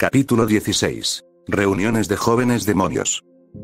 Capítulo 16. Reuniones de jóvenes demonios.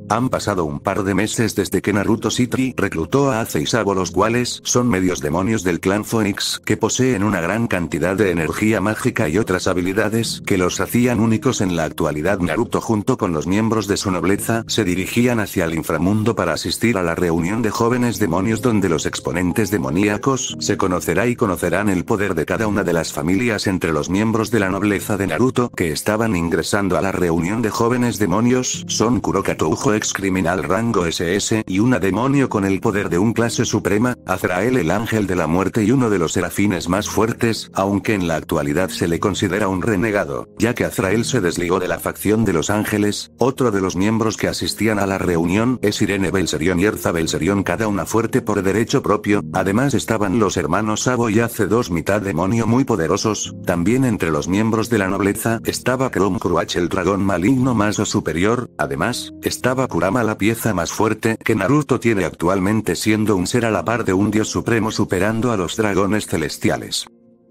Han pasado un par de meses desde que Naruto City reclutó a Ace y Sabo los cuales son medios demonios del clan Phoenix que poseen una gran cantidad de energía mágica y otras habilidades que los hacían únicos en la actualidad Naruto junto con los miembros de su nobleza se dirigían hacia el inframundo para asistir a la reunión de jóvenes demonios donde los exponentes demoníacos se conocerá y conocerán el poder de cada una de las familias entre los miembros de la nobleza de Naruto que estaban ingresando a la reunión de jóvenes demonios son Kurokatu ex criminal rango SS y una demonio con el poder de un clase suprema, Azrael el ángel de la muerte y uno de los serafines más fuertes, aunque en la actualidad se le considera un renegado, ya que Azrael se desligó de la facción de los ángeles, otro de los miembros que asistían a la reunión es Irene Belserion y Erza Belserion cada una fuerte por derecho propio, además estaban los hermanos Sabo y hace dos mitad demonio muy poderosos, también entre los miembros de la nobleza estaba Crom Cruach el dragón maligno más o superior, además, estaba daba Kurama la pieza más fuerte que Naruto tiene actualmente siendo un ser a la par de un dios supremo superando a los dragones celestiales.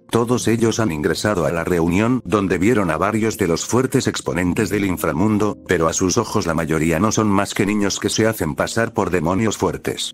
Todos ellos han ingresado a la reunión donde vieron a varios de los fuertes exponentes del inframundo, pero a sus ojos la mayoría no son más que niños que se hacen pasar por demonios fuertes.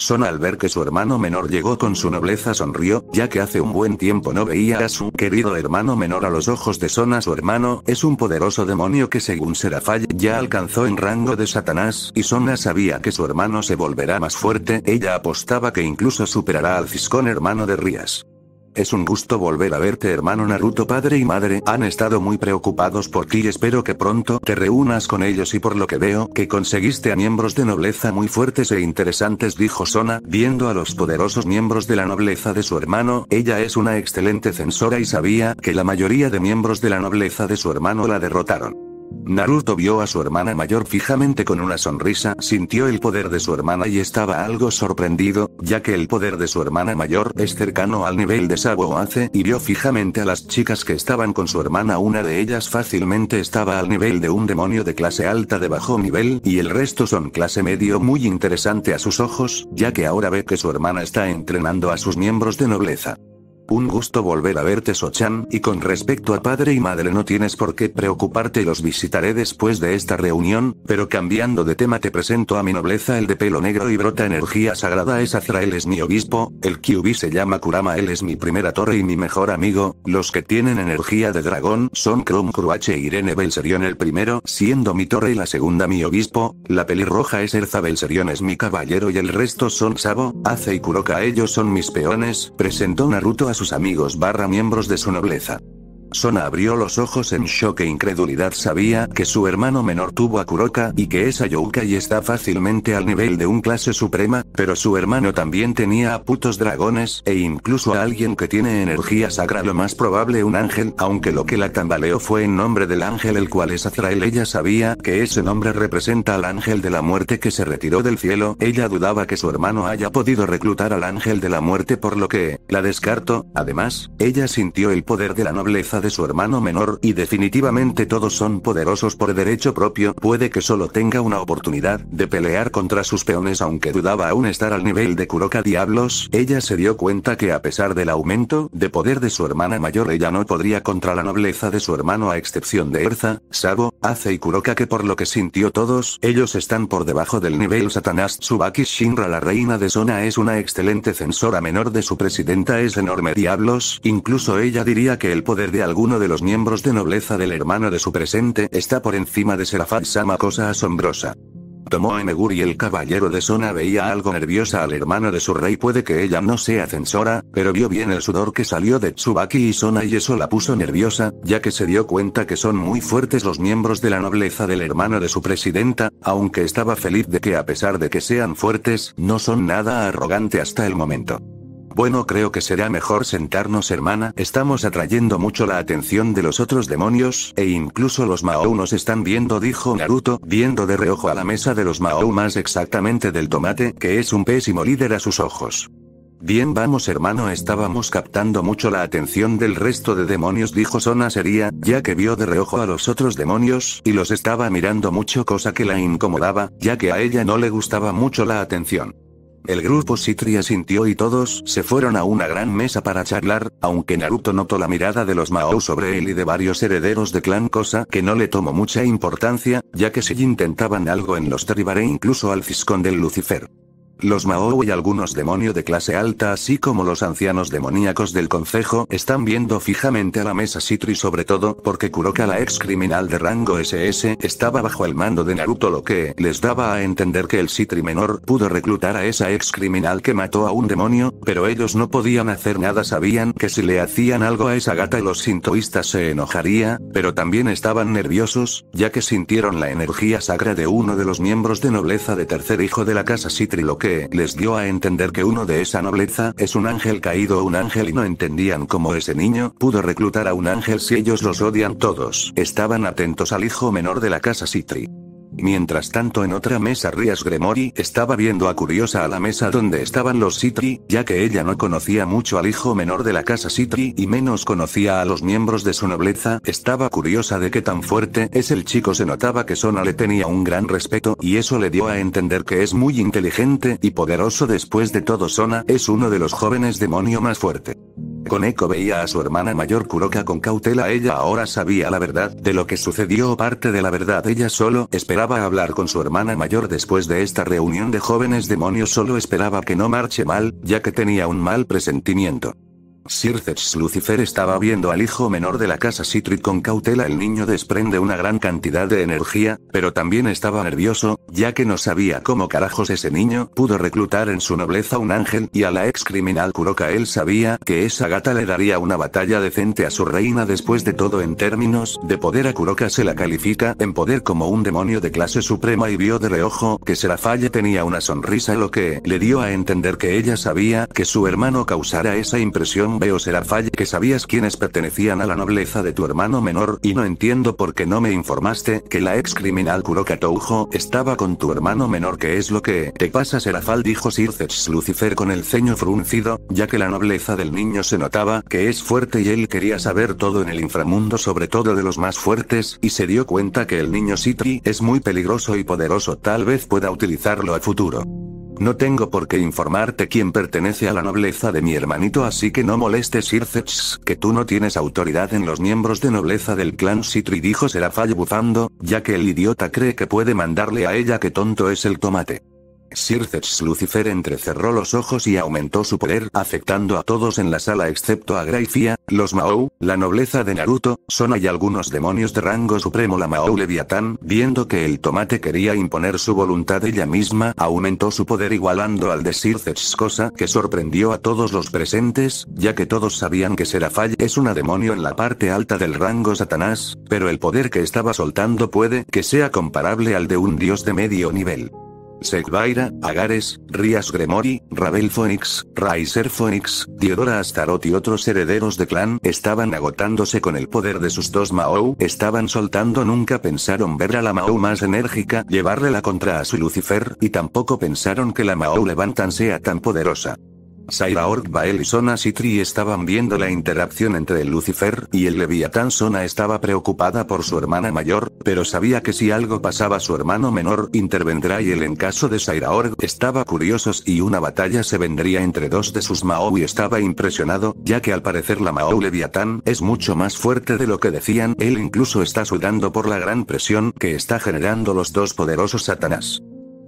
Sona al ver que su hermano menor llegó con su nobleza sonrió, ya que hace un buen tiempo no veía a su querido hermano menor a los ojos de Sona su hermano, es un poderoso demonio que según Serafay ya alcanzó en rango de Satanás y Sona sabía que su hermano se volverá más fuerte, ella apostaba que incluso superará al Ciscón hermano de Rías. Es un gusto volver a verte hermano Naruto padre y madre han estado muy preocupados por ti y espero que pronto te reúnas con ellos y por lo que veo que conseguiste a miembros de nobleza muy fuertes e interesantes dijo Sona viendo a los poderosos miembros de la nobleza de su hermano ella es una excelente censora y sabía que la mayoría de miembros de la nobleza de su hermano la derrotaron. Naruto vio a su hermana mayor fijamente con una sonrisa, sintió el poder de su hermana y estaba algo sorprendido, ya que el poder de su hermana mayor es cercano al nivel de Sabo Ace y vio fijamente a las chicas que estaban con su hermana. Una de ellas fácilmente estaba al nivel de un demonio de clase alta de bajo nivel y el resto son clase medio muy interesante a sus ojos, ya que ahora ve que su hermana está entrenando a sus miembros de nobleza. Un gusto volver a verte Sochan, y con respecto a padre y madre no tienes por qué preocuparte, los visitaré después de esta reunión, pero cambiando de tema te presento a mi nobleza el de pelo negro y brota energía sagrada es Azrael es mi obispo, el Kyubi se llama Kurama él es mi primera torre y mi mejor amigo, los que tienen energía de dragón son Krum Kruache Irene Belserion el primero, siendo mi torre y la segunda mi obispo, la pelirroja es Erza Belserion es mi caballero y el resto son Sabo, Ace y Kuroka ellos son mis peones, presentó Naruto a sus amigos barra miembros de su nobleza. Sona abrió los ojos en shock e incredulidad sabía que su hermano menor tuvo a Kuroka y que esa Youkai está fácilmente al nivel de un clase suprema, pero su hermano también tenía a putos dragones e incluso a alguien que tiene energía sagrada lo más probable un ángel, aunque lo que la tambaleó fue en nombre del ángel el cual es Azrael ella sabía que ese nombre representa al ángel de la muerte que se retiró del cielo, ella dudaba que su hermano haya podido reclutar al ángel de la muerte por lo que, la descartó, además, ella sintió el poder de la nobleza de su hermano menor y definitivamente todos son poderosos por derecho propio, puede que solo tenga una oportunidad de pelear contra sus peones aunque dudaba aún estar al nivel de Kuroka Diablos, ella se dio cuenta que a pesar del aumento de poder de su hermana mayor ella no podría contra la nobleza de su hermano a excepción de Erza, Sabo, Ace y Kuroka que por lo que sintió todos, ellos están por debajo del nivel Satanás Tsubaki Shinra la reina de zona es una excelente censora menor de su presidenta es enorme diablos, incluso ella diría que el poder de alguno de los miembros de nobleza del hermano de su presente está por encima de Serafat Sama cosa asombrosa. Tomó enegur y el caballero de Sona veía algo nerviosa al hermano de su rey puede que ella no sea censora, pero vio bien el sudor que salió de Tsubaki y Sona y eso la puso nerviosa, ya que se dio cuenta que son muy fuertes los miembros de la nobleza del hermano de su presidenta, aunque estaba feliz de que a pesar de que sean fuertes, no son nada arrogante hasta el momento. Bueno, creo que será mejor sentarnos, hermana. Estamos atrayendo mucho la atención de los otros demonios, e incluso los Mao nos están viendo, dijo Naruto, viendo de reojo a la mesa de los Mao más exactamente del tomate, que es un pésimo líder a sus ojos. Bien, vamos, hermano, estábamos captando mucho la atención del resto de demonios, dijo Sona sería ya que vio de reojo a los otros demonios, y los estaba mirando mucho, cosa que la incomodaba, ya que a ella no le gustaba mucho la atención. El grupo Citri asintió y todos se fueron a una gran mesa para charlar, aunque Naruto notó la mirada de los Mao sobre él y de varios herederos de clan cosa que no le tomó mucha importancia, ya que si intentaban algo en los Terribar incluso al Fiscón del Lucifer. Los Mao y algunos demonios de clase alta así como los ancianos demoníacos del concejo están viendo fijamente a la mesa Citri sobre todo porque Kuroka la ex criminal de rango SS estaba bajo el mando de Naruto lo que les daba a entender que el Citri menor pudo reclutar a esa ex criminal que mató a un demonio, pero ellos no podían hacer nada sabían que si le hacían algo a esa gata los sintoístas se enojaría, pero también estaban nerviosos, ya que sintieron la energía sagra de uno de los miembros de nobleza de tercer hijo de la casa Citri lo que les dio a entender que uno de esa nobleza es un ángel caído un ángel y no entendían cómo ese niño pudo reclutar a un ángel si ellos los odian todos. Estaban atentos al hijo menor de la casa Citri. Mientras tanto en otra mesa Rias Gremory estaba viendo a curiosa a la mesa donde estaban los Sitri ya que ella no conocía mucho al hijo menor de la casa Sitri y menos conocía a los miembros de su nobleza, estaba curiosa de qué tan fuerte es el chico se notaba que Sona le tenía un gran respeto y eso le dio a entender que es muy inteligente y poderoso después de todo Sona es uno de los jóvenes demonio más fuerte. Koneko veía a su hermana mayor Kuroka con cautela. Ella ahora sabía la verdad de lo que sucedió o parte de la verdad. Ella solo esperaba hablar con su hermana mayor después de esta reunión de jóvenes demonios. Solo esperaba que no marche mal, ya que tenía un mal presentimiento. Sirces Lucifer estaba viendo al hijo menor de la casa Citric con cautela. El niño desprende una gran cantidad de energía, pero también estaba nervioso, ya que no sabía cómo carajos ese niño pudo reclutar en su nobleza un ángel y a la ex criminal Kuroka. Él sabía que esa gata le daría una batalla decente a su reina después de todo en términos de poder. A Kuroka se la califica en poder como un demonio de clase suprema y vio de reojo que Serafalle tenía una sonrisa lo que le dio a entender que ella sabía que su hermano causara esa impresión veo serafal Serafalle que sabías quiénes pertenecían a la nobleza de tu hermano menor y no entiendo por qué no me informaste que la ex criminal Kuroka Toujo estaba con tu hermano menor que es lo que te pasa Serafal dijo Sircex Lucifer con el ceño fruncido, ya que la nobleza del niño se notaba que es fuerte y él quería saber todo en el inframundo sobre todo de los más fuertes y se dio cuenta que el niño Sitri es muy peligroso y poderoso tal vez pueda utilizarlo a futuro. No tengo por qué informarte quién pertenece a la nobleza de mi hermanito así que no Moleste Sircex, que tú no tienes autoridad en los miembros de nobleza del clan Citri dijo será bufando, ya que el idiota cree que puede mandarle a ella que tonto es el tomate. Sirtex Lucifer entrecerró los ojos y aumentó su poder, afectando a todos en la sala excepto a Graifia, los Mao, la nobleza de Naruto, Sona y algunos demonios de rango supremo. La Mao Leviatán, viendo que el tomate quería imponer su voluntad ella misma, aumentó su poder igualando al de Sirtex cosa que sorprendió a todos los presentes, ya que todos sabían que Serafai es una demonio en la parte alta del rango Satanás, pero el poder que estaba soltando puede que sea comparable al de un dios de medio nivel. Segvaira, Agares, Rías Gremori, Rabel Phoenix, Raiser Phoenix, Diodora Astaroth y otros herederos de clan estaban agotándose con el poder de sus dos Maou. estaban soltando nunca pensaron ver a la Mao más enérgica la contra a su Lucifer, y tampoco pensaron que la Mao levantan sea tan poderosa. Saira Bael y Sona Citri estaban viendo la interacción entre el Lucifer y el Leviatán. Sona estaba preocupada por su hermana mayor, pero sabía que si algo pasaba su hermano menor intervendrá y él en caso de Saira estaba curiosos y una batalla se vendría entre dos de sus Mao y estaba impresionado, ya que al parecer la Mao Leviatán es mucho más fuerte de lo que decían, él incluso está sudando por la gran presión que está generando los dos poderosos Satanás.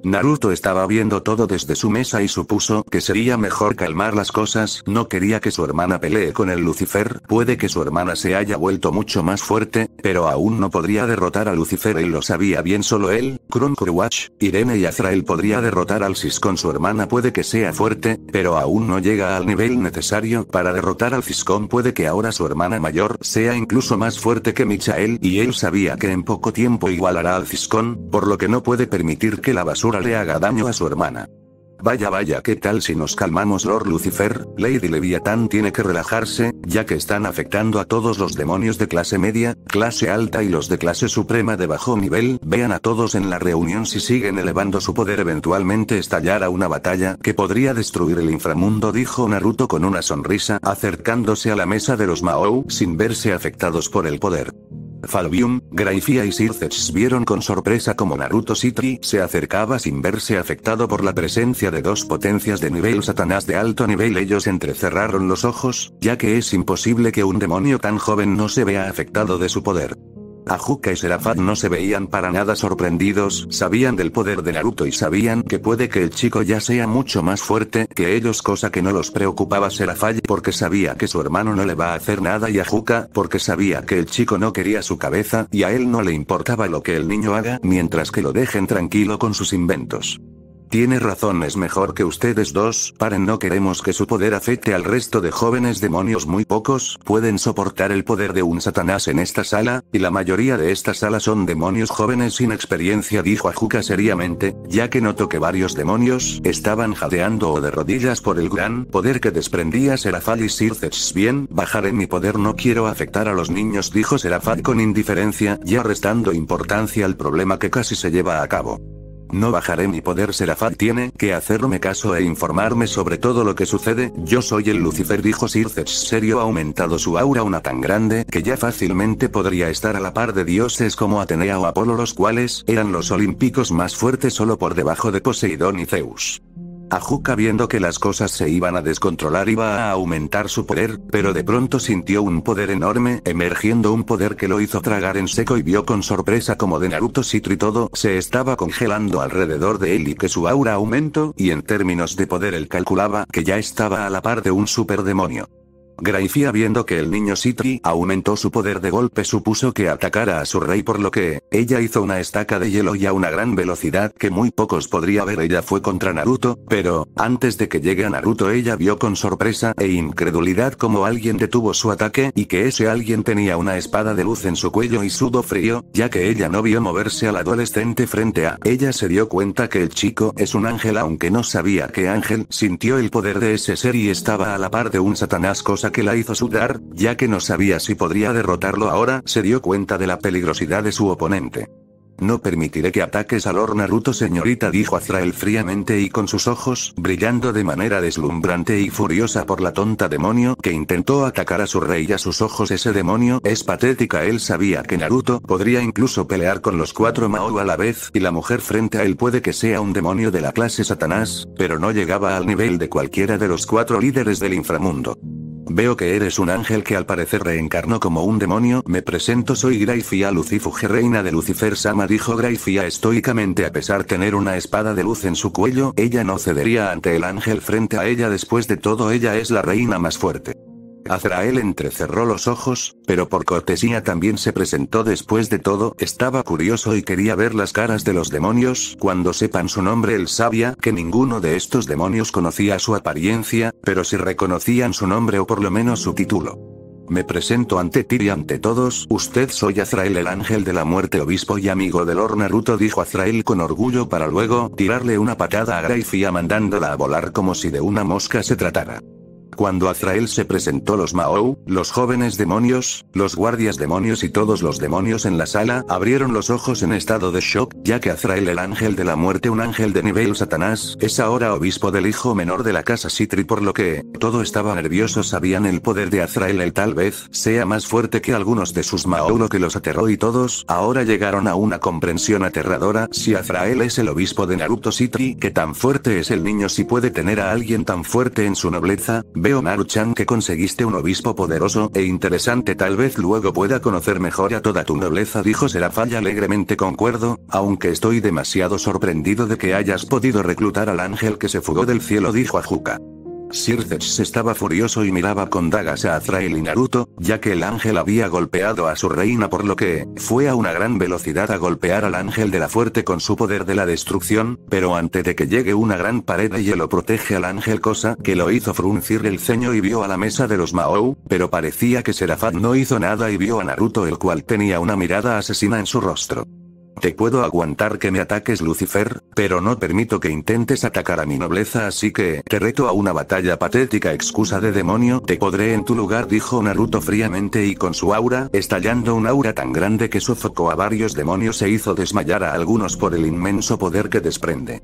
Naruto estaba viendo todo desde su mesa y supuso que sería mejor calmar las cosas, no quería que su hermana pelee con el Lucifer, puede que su hermana se haya vuelto mucho más fuerte, pero aún no podría derrotar a Lucifer, y lo sabía bien solo él, Kron Irene y Azrael podría derrotar al Ciscon. su hermana puede que sea fuerte, pero aún no llega al nivel necesario para derrotar al Fiscón puede que ahora su hermana mayor sea incluso más fuerte que Michael y él sabía que en poco tiempo igualará al ciscón por lo que no puede permitir que la basura le haga daño a su hermana. Vaya, vaya, ¿qué tal si nos calmamos, Lord Lucifer? Lady Leviathan tiene que relajarse, ya que están afectando a todos los demonios de clase media, clase alta y los de clase suprema de bajo nivel. Vean a todos en la reunión si siguen elevando su poder, eventualmente estallará una batalla que podría destruir el inframundo, dijo Naruto con una sonrisa, acercándose a la mesa de los Mao sin verse afectados por el poder. Falbium, Graifia y Sircech vieron con sorpresa como Naruto Sitri se acercaba sin verse afectado por la presencia de dos potencias de nivel Satanás de alto nivel. Ellos entrecerraron los ojos, ya que es imposible que un demonio tan joven no se vea afectado de su poder. Ajuka y Serafat no se veían para nada sorprendidos, sabían del poder de Naruto y sabían que puede que el chico ya sea mucho más fuerte que ellos cosa que no los preocupaba Serafat porque sabía que su hermano no le va a hacer nada y Ajuka porque sabía que el chico no quería su cabeza y a él no le importaba lo que el niño haga mientras que lo dejen tranquilo con sus inventos. Tiene razón, es mejor que ustedes dos paren, no queremos que su poder afecte al resto de jóvenes demonios. Muy pocos pueden soportar el poder de un Satanás en esta sala, y la mayoría de esta sala son demonios jóvenes sin experiencia, dijo Ajuka seriamente, ya que notó que varios demonios estaban jadeando o de rodillas por el gran poder que desprendía Serafal y Sirces. Bien, bajaré mi poder, no quiero afectar a los niños, dijo Serafal con indiferencia, ya restando importancia al problema que casi se lleva a cabo. No bajaré mi poder Serafat tiene que hacerme caso e informarme sobre todo lo que sucede, yo soy el Lucifer dijo Sirzechs. serio ha aumentado su aura una tan grande que ya fácilmente podría estar a la par de dioses como Atenea o Apolo los cuales eran los olímpicos más fuertes solo por debajo de Poseidón y Zeus. Ajuka viendo que las cosas se iban a descontrolar iba a aumentar su poder, pero de pronto sintió un poder enorme emergiendo un poder que lo hizo tragar en seco y vio con sorpresa como de Naruto Citri todo se estaba congelando alrededor de él y que su aura aumentó y en términos de poder él calculaba que ya estaba a la par de un superdemonio. Grayfia viendo que el niño Sitri aumentó su poder de golpe supuso que atacara a su rey por lo que, ella hizo una estaca de hielo y a una gran velocidad que muy pocos podría ver ella fue contra Naruto, pero, antes de que llegue a Naruto ella vio con sorpresa e incredulidad como alguien detuvo su ataque y que ese alguien tenía una espada de luz en su cuello y sudo frío, ya que ella no vio moverse al adolescente frente a ella se dio cuenta que el chico es un ángel aunque no sabía que ángel sintió el poder de ese ser y estaba a la par de un satanás cosa que la hizo sudar, ya que no sabía si podría derrotarlo ahora, se dio cuenta de la peligrosidad de su oponente. No permitiré que ataques a Lord Naruto, señorita, dijo Azrael fríamente y con sus ojos brillando de manera deslumbrante y furiosa por la tonta demonio que intentó atacar a su rey a sus ojos. Ese demonio es patética. Él sabía que Naruto podría incluso pelear con los cuatro Mao a la vez, y la mujer frente a él puede que sea un demonio de la clase Satanás, pero no llegaba al nivel de cualquiera de los cuatro líderes del inframundo. Veo que eres un ángel que al parecer reencarnó como un demonio. Me presento soy Graifia Lucifuge reina de Lucifer Sama dijo Graifia estoicamente a pesar tener una espada de luz en su cuello. Ella no cedería ante el ángel frente a ella después de todo ella es la reina más fuerte. Azrael entrecerró los ojos, pero por cortesía también se presentó después de todo, estaba curioso y quería ver las caras de los demonios, cuando sepan su nombre él sabía que ninguno de estos demonios conocía su apariencia, pero si reconocían su nombre o por lo menos su título. Me presento ante ti y ante todos, usted soy Azrael el ángel de la muerte obispo y amigo del Lord Naruto dijo Azrael con orgullo para luego tirarle una patada a Graifia mandándola a volar como si de una mosca se tratara. Cuando Azrael se presentó los Maou, los jóvenes demonios, los guardias demonios y todos los demonios en la sala abrieron los ojos en estado de shock, ya que Azrael el ángel de la muerte un ángel de nivel Satanás, es ahora obispo del hijo menor de la casa Sitri por lo que, todo estaba nervioso sabían el poder de Azrael el tal vez sea más fuerte que algunos de sus Maou lo que los aterró y todos ahora llegaron a una comprensión aterradora si Azrael es el obispo de Naruto Sitri que tan fuerte es el niño si puede tener a alguien tan fuerte en su nobleza, Veo Maruchan que conseguiste un obispo poderoso e interesante tal vez luego pueda conocer mejor a toda tu nobleza dijo Serafalla alegremente concuerdo, aunque estoy demasiado sorprendido de que hayas podido reclutar al ángel que se fugó del cielo dijo Ajuka. Sirces estaba furioso y miraba con dagas a Azrael y Naruto, ya que el ángel había golpeado a su reina por lo que, fue a una gran velocidad a golpear al ángel de la fuerte con su poder de la destrucción, pero antes de que llegue una gran pared de hielo protege al ángel cosa que lo hizo fruncir el ceño y vio a la mesa de los Maou, pero parecía que Serafat no hizo nada y vio a Naruto el cual tenía una mirada asesina en su rostro. Te puedo aguantar que me ataques Lucifer, pero no permito que intentes atacar a mi nobleza así que te reto a una batalla patética excusa de demonio te podré en tu lugar dijo Naruto fríamente y con su aura estallando un aura tan grande que sofocó a varios demonios e hizo desmayar a algunos por el inmenso poder que desprende.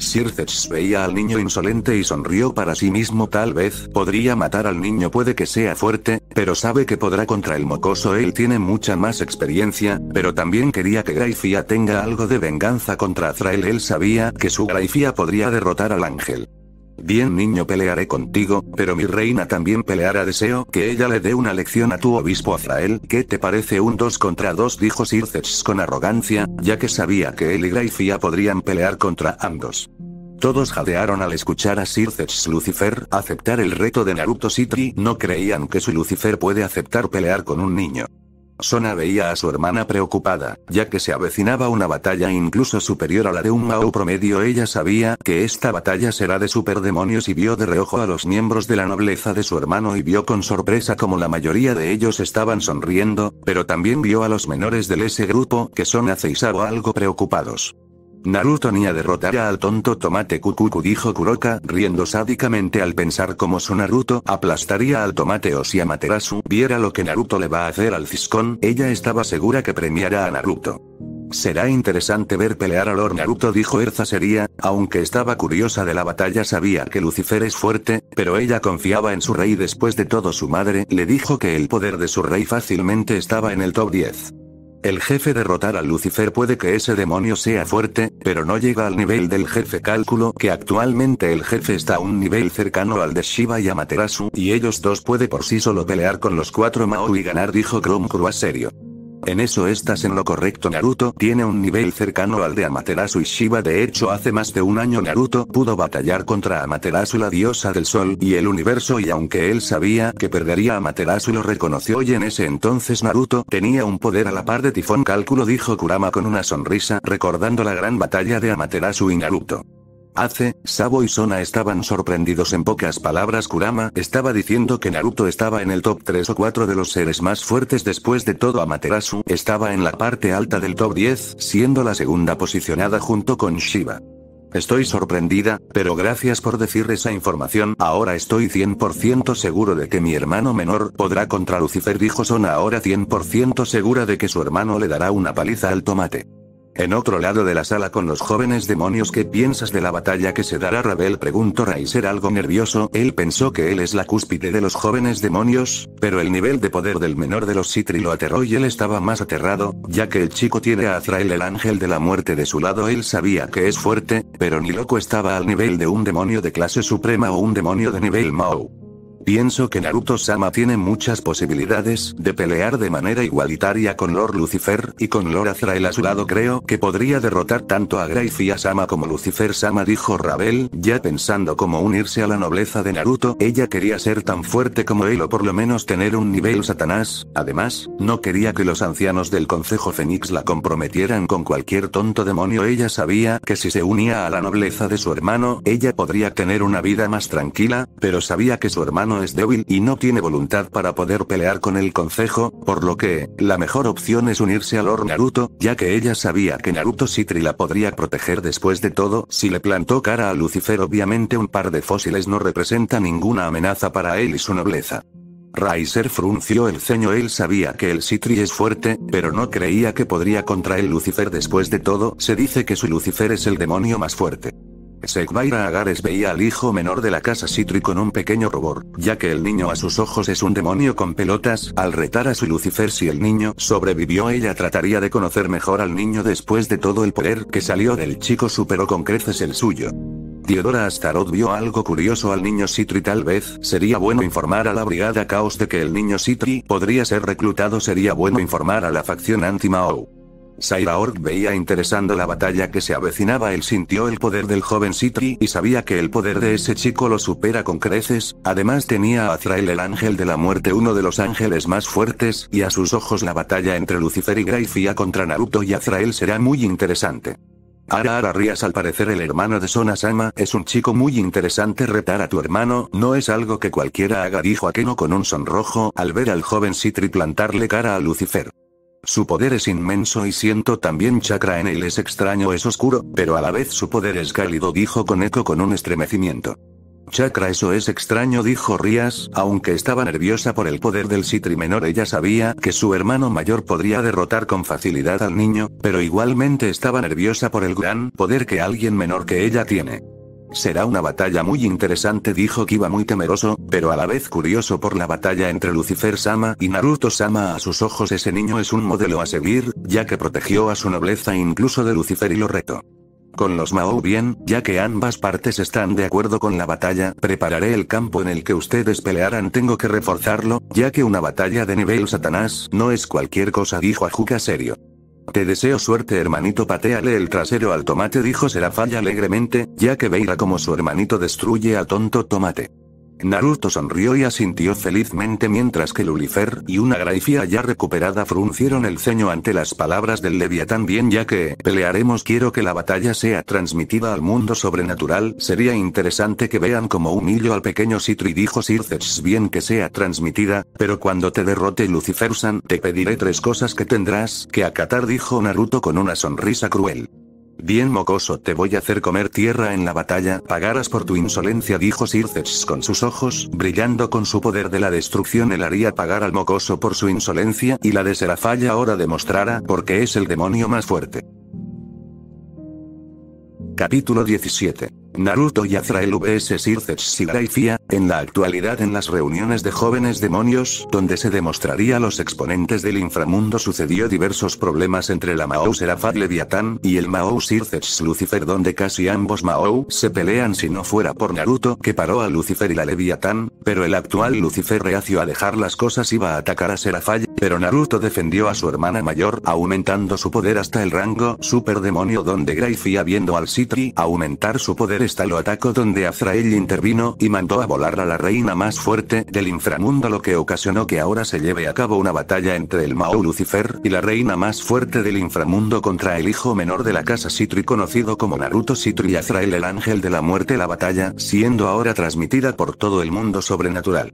Sirtech veía al niño insolente y sonrió para sí mismo. Tal vez podría matar al niño, puede que sea fuerte, pero sabe que podrá contra el mocoso. Él tiene mucha más experiencia, pero también quería que Graifia tenga algo de venganza contra Azrael. Él sabía que su Graifia podría derrotar al ángel. Bien niño pelearé contigo, pero mi reina también peleará deseo que ella le dé una lección a tu obispo Azrael. ¿Qué te parece un dos contra dos? dijo Sirces con arrogancia, ya que sabía que él y Graifia podrían pelear contra ambos. Todos jadearon al escuchar a sircech Lucifer aceptar el reto de Naruto City. No creían que su Lucifer puede aceptar pelear con un niño. Sona veía a su hermana preocupada, ya que se avecinaba una batalla incluso superior a la de un Mao promedio. Ella sabía que esta batalla será de superdemonios y vio de reojo a los miembros de la nobleza de su hermano y vio con sorpresa como la mayoría de ellos estaban sonriendo, pero también vio a los menores del ese grupo que son o algo preocupados. Naruto ni a derrotar al tonto tomate Kukuku dijo Kuroka riendo sádicamente al pensar cómo su Naruto aplastaría al tomate o si Amaterasu viera lo que Naruto le va a hacer al Ciscón, ella estaba segura que premiará a Naruto. Será interesante ver pelear a Lord Naruto dijo Erza sería, aunque estaba curiosa de la batalla sabía que Lucifer es fuerte, pero ella confiaba en su rey después de todo su madre le dijo que el poder de su rey fácilmente estaba en el top 10. El jefe derrotar a Lucifer puede que ese demonio sea fuerte, pero no llega al nivel del jefe cálculo que actualmente el jefe está a un nivel cercano al de Shiva y Amaterasu y ellos dos puede por sí solo pelear con los cuatro Mao y ganar dijo Chrome a serio. En eso estás en lo correcto Naruto tiene un nivel cercano al de Amaterasu y Shiva de hecho hace más de un año Naruto pudo batallar contra Amaterasu la diosa del sol y el universo y aunque él sabía que perdería Amaterasu lo reconoció y en ese entonces Naruto tenía un poder a la par de Tifón Cálculo dijo Kurama con una sonrisa recordando la gran batalla de Amaterasu y Naruto hace, Sabo y Sona estaban sorprendidos en pocas palabras Kurama estaba diciendo que Naruto estaba en el top 3 o 4 de los seres más fuertes después de todo Amaterasu estaba en la parte alta del top 10 siendo la segunda posicionada junto con Shiba. Estoy sorprendida, pero gracias por decir esa información. Ahora estoy 100% seguro de que mi hermano menor podrá contra Lucifer, dijo Sona. Ahora 100% segura de que su hermano le dará una paliza al tomate. En otro lado de la sala con los jóvenes demonios, ¿qué piensas de la batalla que se dará? Ravel preguntó Raiser algo nervioso. Él pensó que él es la cúspide de los jóvenes demonios, pero el nivel de poder del menor de los Citri lo aterró y él estaba más aterrado, ya que el chico tiene a Azrael el ángel de la muerte de su lado. Él sabía que es fuerte, pero ni loco estaba al nivel de un demonio de clase suprema o un demonio de nivel Mao. Pienso que Naruto-sama tiene muchas posibilidades de pelear de manera igualitaria con Lord Lucifer y con Lord Azrael a su lado creo que podría derrotar tanto a Grayfia sama como Lucifer-sama dijo Rabel, ya pensando cómo unirse a la nobleza de Naruto, ella quería ser tan fuerte como él o por lo menos tener un nivel Satanás, además, no quería que los ancianos del Consejo Fénix la comprometieran con cualquier tonto demonio ella sabía que si se unía a la nobleza de su hermano, ella podría tener una vida más tranquila, pero sabía que su hermano es débil y no tiene voluntad para poder pelear con el consejo, por lo que, la mejor opción es unirse al Lord Naruto, ya que ella sabía que Naruto Citri la podría proteger después de todo, si le plantó cara a Lucifer obviamente un par de fósiles no representa ninguna amenaza para él y su nobleza. Raiser frunció el ceño. Él sabía que el Citri es fuerte, pero no creía que podría contra el Lucifer después de todo. Se dice que su Lucifer es el demonio más fuerte. Segvaira Agares veía al hijo menor de la casa Citri con un pequeño rubor, ya que el niño a sus ojos es un demonio con pelotas, al retar a su Lucifer si el niño sobrevivió ella trataría de conocer mejor al niño después de todo el poder que salió del chico superó con creces el suyo. Diodora Astaroth vio algo curioso al niño Citri tal vez sería bueno informar a la brigada Caos de que el niño Citri podría ser reclutado sería bueno informar a la facción anti-Mao. Sairaorg veía interesando la batalla que se avecinaba. Él sintió el poder del joven Sitri y sabía que el poder de ese chico lo supera con creces. Además tenía a Azrael el ángel de la muerte, uno de los ángeles más fuertes, y a sus ojos la batalla entre Lucifer y Graifia contra Naruto y Azrael será muy interesante. Ara Ara Rías al parecer el hermano de Sonasama es un chico muy interesante retar a tu hermano, no es algo que cualquiera haga dijo Akeno con un sonrojo al ver al joven Sitri plantarle cara a Lucifer. Su poder es inmenso y siento también chakra en él es extraño es oscuro, pero a la vez su poder es cálido dijo con eco con un estremecimiento. Chakra eso es extraño dijo Rías, aunque estaba nerviosa por el poder del Citri menor ella sabía que su hermano mayor podría derrotar con facilidad al niño, pero igualmente estaba nerviosa por el gran poder que alguien menor que ella tiene. Será una batalla muy interesante dijo Kiba muy temeroso, pero a la vez curioso por la batalla entre Lucifer-sama y Naruto-sama a sus ojos ese niño es un modelo a seguir, ya que protegió a su nobleza incluso de Lucifer y lo reto. Con los Mao bien, ya que ambas partes están de acuerdo con la batalla, prepararé el campo en el que ustedes pelearán tengo que reforzarlo, ya que una batalla de nivel Satanás no es cualquier cosa dijo Ajuka serio. Te deseo suerte hermanito pateale el trasero al tomate dijo Serafalla alegremente, ya que veira como su hermanito destruye a tonto tomate. Naruto sonrió y asintió felizmente mientras que Lulifer y una Graifía ya recuperada fruncieron el ceño ante las palabras del Leviatán bien ya que pelearemos quiero que la batalla sea transmitida al mundo sobrenatural sería interesante que vean como humillo al pequeño Citri dijo Sirces bien que sea transmitida, pero cuando te derrote Lucifer-san te pediré tres cosas que tendrás que acatar dijo Naruto con una sonrisa cruel. Bien mocoso te voy a hacer comer tierra en la batalla, pagarás por tu insolencia dijo Circes con sus ojos, brillando con su poder de la destrucción él haría pagar al mocoso por su insolencia y la de Serafalla ahora demostrará porque es el demonio más fuerte. Capítulo 17 Naruto y Azrael vs y Fia en la actualidad en las reuniones de jóvenes demonios, donde se demostraría a los exponentes del inframundo sucedió diversos problemas entre la Mao Serafat Leviatán y el Mao Sirces Lucifer donde casi ambos Mao se pelean si no fuera por Naruto que paró a Lucifer y la Leviatán, pero el actual Lucifer reacio a dejar las cosas iba a atacar a Serafat, pero Naruto defendió a su hermana mayor aumentando su poder hasta el rango Super Demonio donde Graifia viendo al Citri aumentar su poder esta lo atacó donde Azrael intervino y mandó a volar a la reina más fuerte del inframundo lo que ocasionó que ahora se lleve a cabo una batalla entre el Mao Lucifer y la reina más fuerte del inframundo contra el hijo menor de la casa Citri conocido como Naruto Citri y Azrael el ángel de la muerte la batalla siendo ahora transmitida por todo el mundo sobrenatural.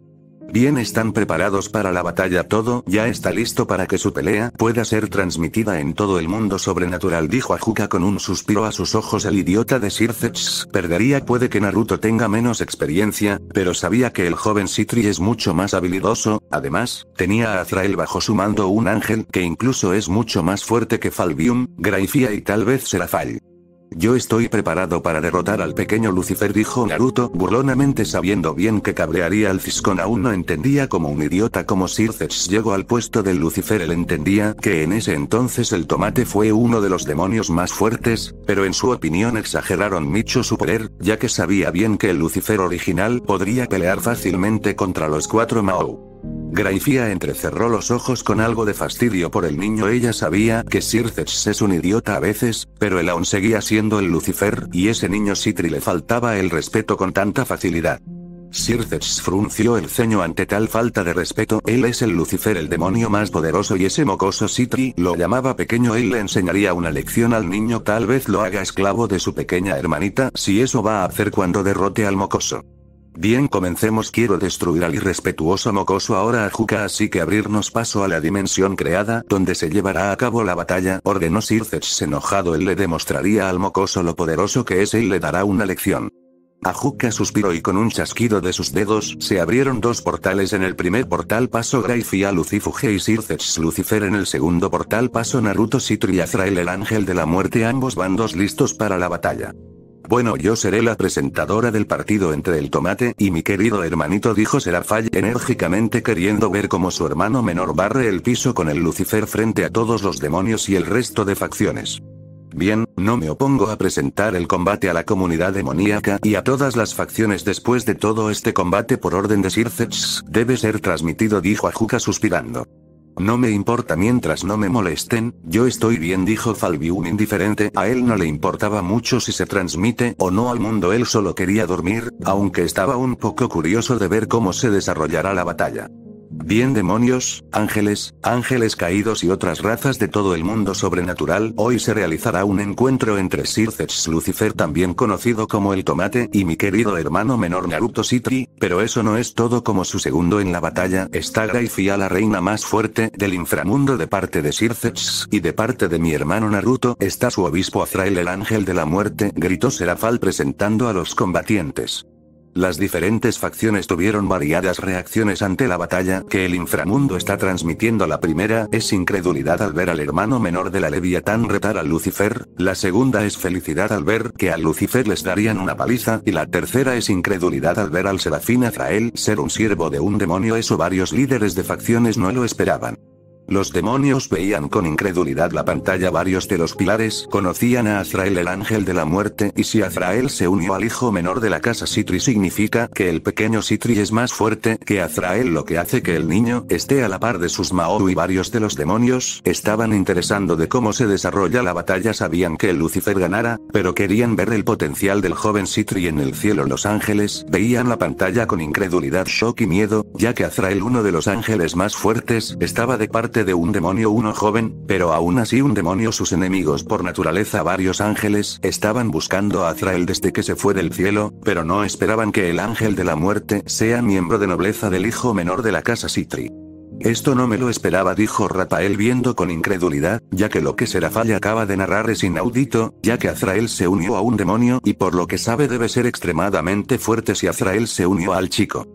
Bien están preparados para la batalla todo, ya está listo para que su pelea pueda ser transmitida en todo el mundo sobrenatural dijo Ajuka con un suspiro a sus ojos el idiota de Sircechs perdería puede que Naruto tenga menos experiencia, pero sabía que el joven Citri es mucho más habilidoso, además, tenía a Azrael bajo su mando un ángel que incluso es mucho más fuerte que Falbium, Graifia y tal vez Serafal. Yo estoy preparado para derrotar al pequeño Lucifer dijo Naruto burlonamente sabiendo bien que cabrearía al Ciscón aún no entendía como un idiota como Cech llegó al puesto del Lucifer él entendía que en ese entonces el tomate fue uno de los demonios más fuertes, pero en su opinión exageraron mucho su poder, ya que sabía bien que el Lucifer original podría pelear fácilmente contra los cuatro Mao. Graifia entrecerró los ojos con algo de fastidio por el niño. Ella sabía que Sirces es un idiota a veces, pero él aún seguía siendo el Lucifer, y ese niño Citri le faltaba el respeto con tanta facilidad. Sirces frunció el ceño ante tal falta de respeto. Él es el Lucifer, el demonio más poderoso, y ese mocoso Citri lo llamaba pequeño. Él le enseñaría una lección al niño, tal vez lo haga esclavo de su pequeña hermanita, si eso va a hacer cuando derrote al mocoso. Bien comencemos quiero destruir al irrespetuoso mocoso ahora Ajuka así que abrirnos paso a la dimensión creada donde se llevará a cabo la batalla ordenó Sirces enojado él le demostraría al mocoso lo poderoso que es y le dará una lección. Ajuka suspiró y con un chasquido de sus dedos se abrieron dos portales en el primer portal pasó a Lucifuge y Sirces Lucifer en el segundo portal paso Naruto Sitri y Azrael el ángel de la muerte ambos bandos listos para la batalla. Bueno, yo seré la presentadora del partido entre el tomate y mi querido hermanito, dijo Serafai enérgicamente, queriendo ver cómo su hermano menor barre el piso con el Lucifer frente a todos los demonios y el resto de facciones. Bien, no me opongo a presentar el combate a la comunidad demoníaca y a todas las facciones después de todo este combate por orden de Sirceps debe ser transmitido dijo Ajuka suspirando. No me importa mientras no me molesten, yo estoy bien, dijo Falbium indiferente, a él no le importaba mucho si se transmite o no al mundo, él solo quería dormir, aunque estaba un poco curioso de ver cómo se desarrollará la batalla. Bien demonios, ángeles, ángeles caídos y otras razas de todo el mundo sobrenatural. Hoy se realizará un encuentro entre Sircex Lucifer también conocido como el Tomate y mi querido hermano menor Naruto Sitri, pero eso no es todo como su segundo en la batalla está Graifia la reina más fuerte del inframundo de parte de Sirces y de parte de mi hermano Naruto está su obispo Azrael el ángel de la muerte gritó Serafal presentando a los combatientes. Las diferentes facciones tuvieron variadas reacciones ante la batalla que el inframundo está transmitiendo. La primera es incredulidad al ver al hermano menor de la Leviatán retar a Lucifer, la segunda es felicidad al ver que a Lucifer les darían una paliza y la tercera es incredulidad al ver al serafín Azrael ser un siervo de un demonio. Eso varios líderes de facciones no lo esperaban. Los demonios veían con incredulidad la pantalla varios de los pilares, conocían a Azrael el ángel de la muerte y si Azrael se unió al hijo menor de la casa Citri significa que el pequeño Citri es más fuerte que Azrael lo que hace que el niño esté a la par de sus Maoru y varios de los demonios estaban interesando de cómo se desarrolla la batalla sabían que el Lucifer ganara, pero querían ver el potencial del joven Citri en el cielo los ángeles veían la pantalla con incredulidad shock y miedo, ya que Azrael uno de los ángeles más fuertes estaba de parte de un demonio uno joven, pero aún así un demonio sus enemigos por naturaleza varios ángeles estaban buscando a Azrael desde que se fue del cielo, pero no esperaban que el ángel de la muerte sea miembro de nobleza del hijo menor de la casa Sitri. Esto no me lo esperaba, dijo Rafael viendo con incredulidad, ya que lo que Serafalla acaba de narrar es inaudito, ya que Azrael se unió a un demonio y por lo que sabe debe ser extremadamente fuerte si Azrael se unió al chico.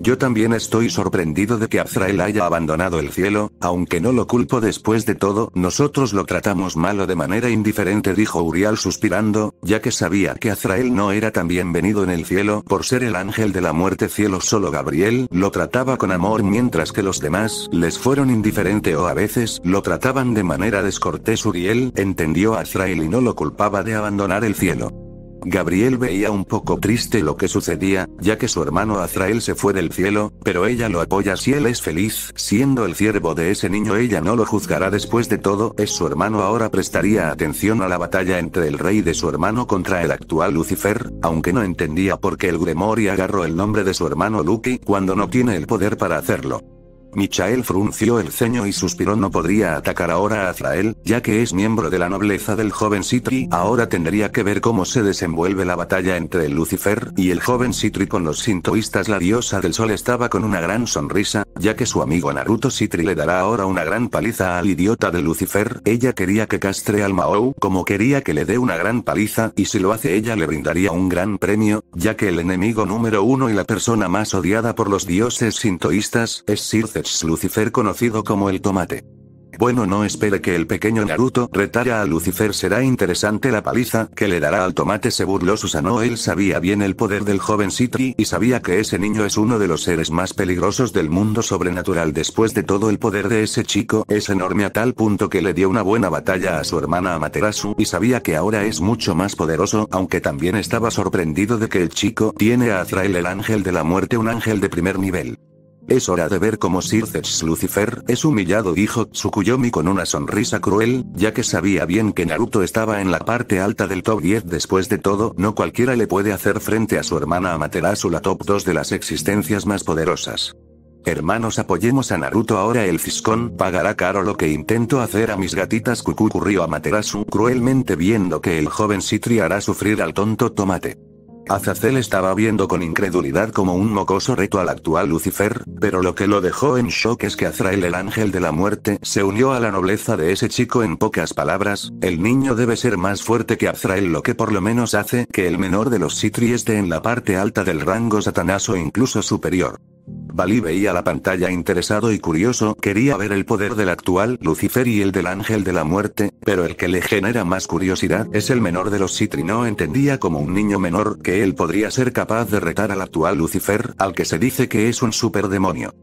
Yo también estoy sorprendido de que Azrael haya abandonado el cielo, aunque no lo culpo después de todo, nosotros lo tratamos malo de manera indiferente, dijo Uriel suspirando, ya que sabía que Azrael no era tan bienvenido en el cielo por ser el ángel de la muerte cielo solo Gabriel lo trataba con amor mientras que los demás les fueron indiferente o a veces lo trataban de manera descortés Uriel entendió a Azrael y no lo culpaba de abandonar el cielo. Gabriel veía un poco triste lo que sucedía, ya que su hermano Azrael se fue del cielo, pero ella lo apoya si él es feliz, siendo el siervo de ese niño ella no lo juzgará después de todo, es su hermano ahora prestaría atención a la batalla entre el rey de su hermano contra el actual Lucifer, aunque no entendía por qué el Gremory agarró el nombre de su hermano Lucky cuando no tiene el poder para hacerlo. Michael frunció el ceño y suspiró no podría atacar ahora a Azrael, ya que es miembro de la nobleza del joven Citri. Ahora tendría que ver cómo se desenvuelve la batalla entre el Lucifer y el joven Citri con los sintoístas. La diosa del sol estaba con una gran sonrisa, ya que su amigo Naruto Citri le dará ahora una gran paliza al idiota de Lucifer. Ella quería que castre al Mao como quería que le dé una gran paliza y si lo hace ella le brindaría un gran premio, ya que el enemigo número uno y la persona más odiada por los dioses sintoístas es Circe Lucifer conocido como el tomate. Bueno no espere que el pequeño Naruto retara a Lucifer será interesante la paliza que le dará al tomate se burló Susanoo él sabía bien el poder del joven Citri y sabía que ese niño es uno de los seres más peligrosos del mundo sobrenatural después de todo el poder de ese chico es enorme a tal punto que le dio una buena batalla a su hermana Amaterasu y sabía que ahora es mucho más poderoso aunque también estaba sorprendido de que el chico tiene a Azrael el ángel de la muerte un ángel de primer nivel. Es hora de ver cómo Sircex Lucifer es humillado, dijo Tsukuyomi con una sonrisa cruel, ya que sabía bien que Naruto estaba en la parte alta del top 10 después de todo, no cualquiera le puede hacer frente a su hermana Amaterasu la top 2 de las existencias más poderosas. Hermanos apoyemos a Naruto ahora el fiscón pagará caro lo que intento hacer a mis gatitas Kukukurrió Amaterasu cruelmente viendo que el joven Citri hará sufrir al tonto tomate. Azazel estaba viendo con incredulidad como un mocoso reto al actual Lucifer, pero lo que lo dejó en shock es que Azrael el ángel de la muerte se unió a la nobleza de ese chico en pocas palabras, el niño debe ser más fuerte que Azrael lo que por lo menos hace que el menor de los Sitri esté en la parte alta del rango Satanás o incluso superior. Bali veía la pantalla interesado y curioso, quería ver el poder del actual Lucifer y el del ángel de la muerte, pero el que le genera más curiosidad es el menor de los Citri. No entendía como un niño menor que él podría ser capaz de retar al actual Lucifer, al que se dice que es un superdemonio.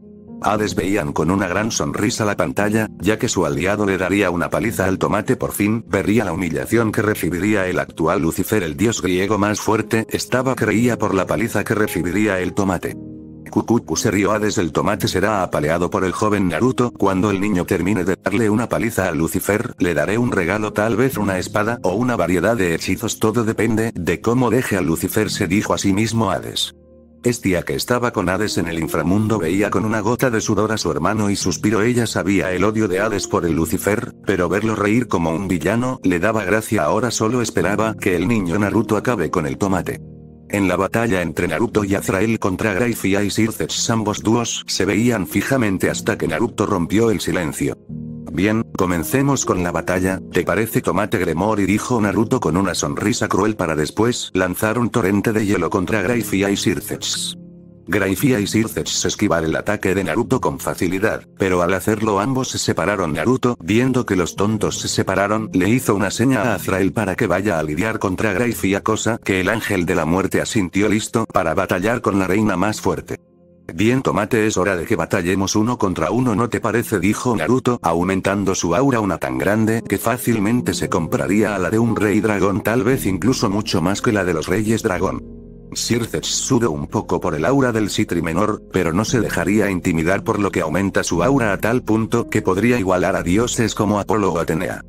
Hades veían con una gran sonrisa la pantalla, ya que su aliado le daría una paliza al tomate por fin, vería la humillación que recibiría el actual Lucifer el dios griego más fuerte, estaba creía por la paliza que recibiría el tomate. Kukuku se rió Hades el tomate será apaleado por el joven Naruto cuando el niño termine de darle una paliza a Lucifer, le daré un regalo tal vez una espada o una variedad de hechizos todo depende de cómo deje a Lucifer se dijo a sí mismo Hades. Estia que estaba con Hades en el inframundo veía con una gota de sudor a su hermano y suspiró ella sabía el odio de Hades por el Lucifer, pero verlo reír como un villano le daba gracia ahora solo esperaba que el niño Naruto acabe con el tomate. En la batalla entre Naruto y Azrael contra Grayfia y Circes ambos dúos se veían fijamente hasta que Naruto rompió el silencio. Bien, comencemos con la batalla, ¿te parece Tomate y dijo Naruto con una sonrisa cruel para después lanzar un torrente de hielo contra Grayfia y Circes. Graifia y sirce se esquivar el ataque de Naruto con facilidad, pero al hacerlo ambos se separaron. Naruto, viendo que los tontos se separaron, le hizo una seña a Azrael para que vaya a lidiar contra Graifia, cosa que el ángel de la muerte asintió listo para batallar con la reina más fuerte. Bien tomate es hora de que batallemos uno contra uno ¿no te parece? dijo Naruto, aumentando su aura una tan grande que fácilmente se compraría a la de un rey dragón tal vez incluso mucho más que la de los reyes dragón. Sirtech sudó un poco por el aura del Citri menor, pero no se dejaría intimidar por lo que aumenta su aura a tal punto que podría igualar a dioses como Apolo o Atenea.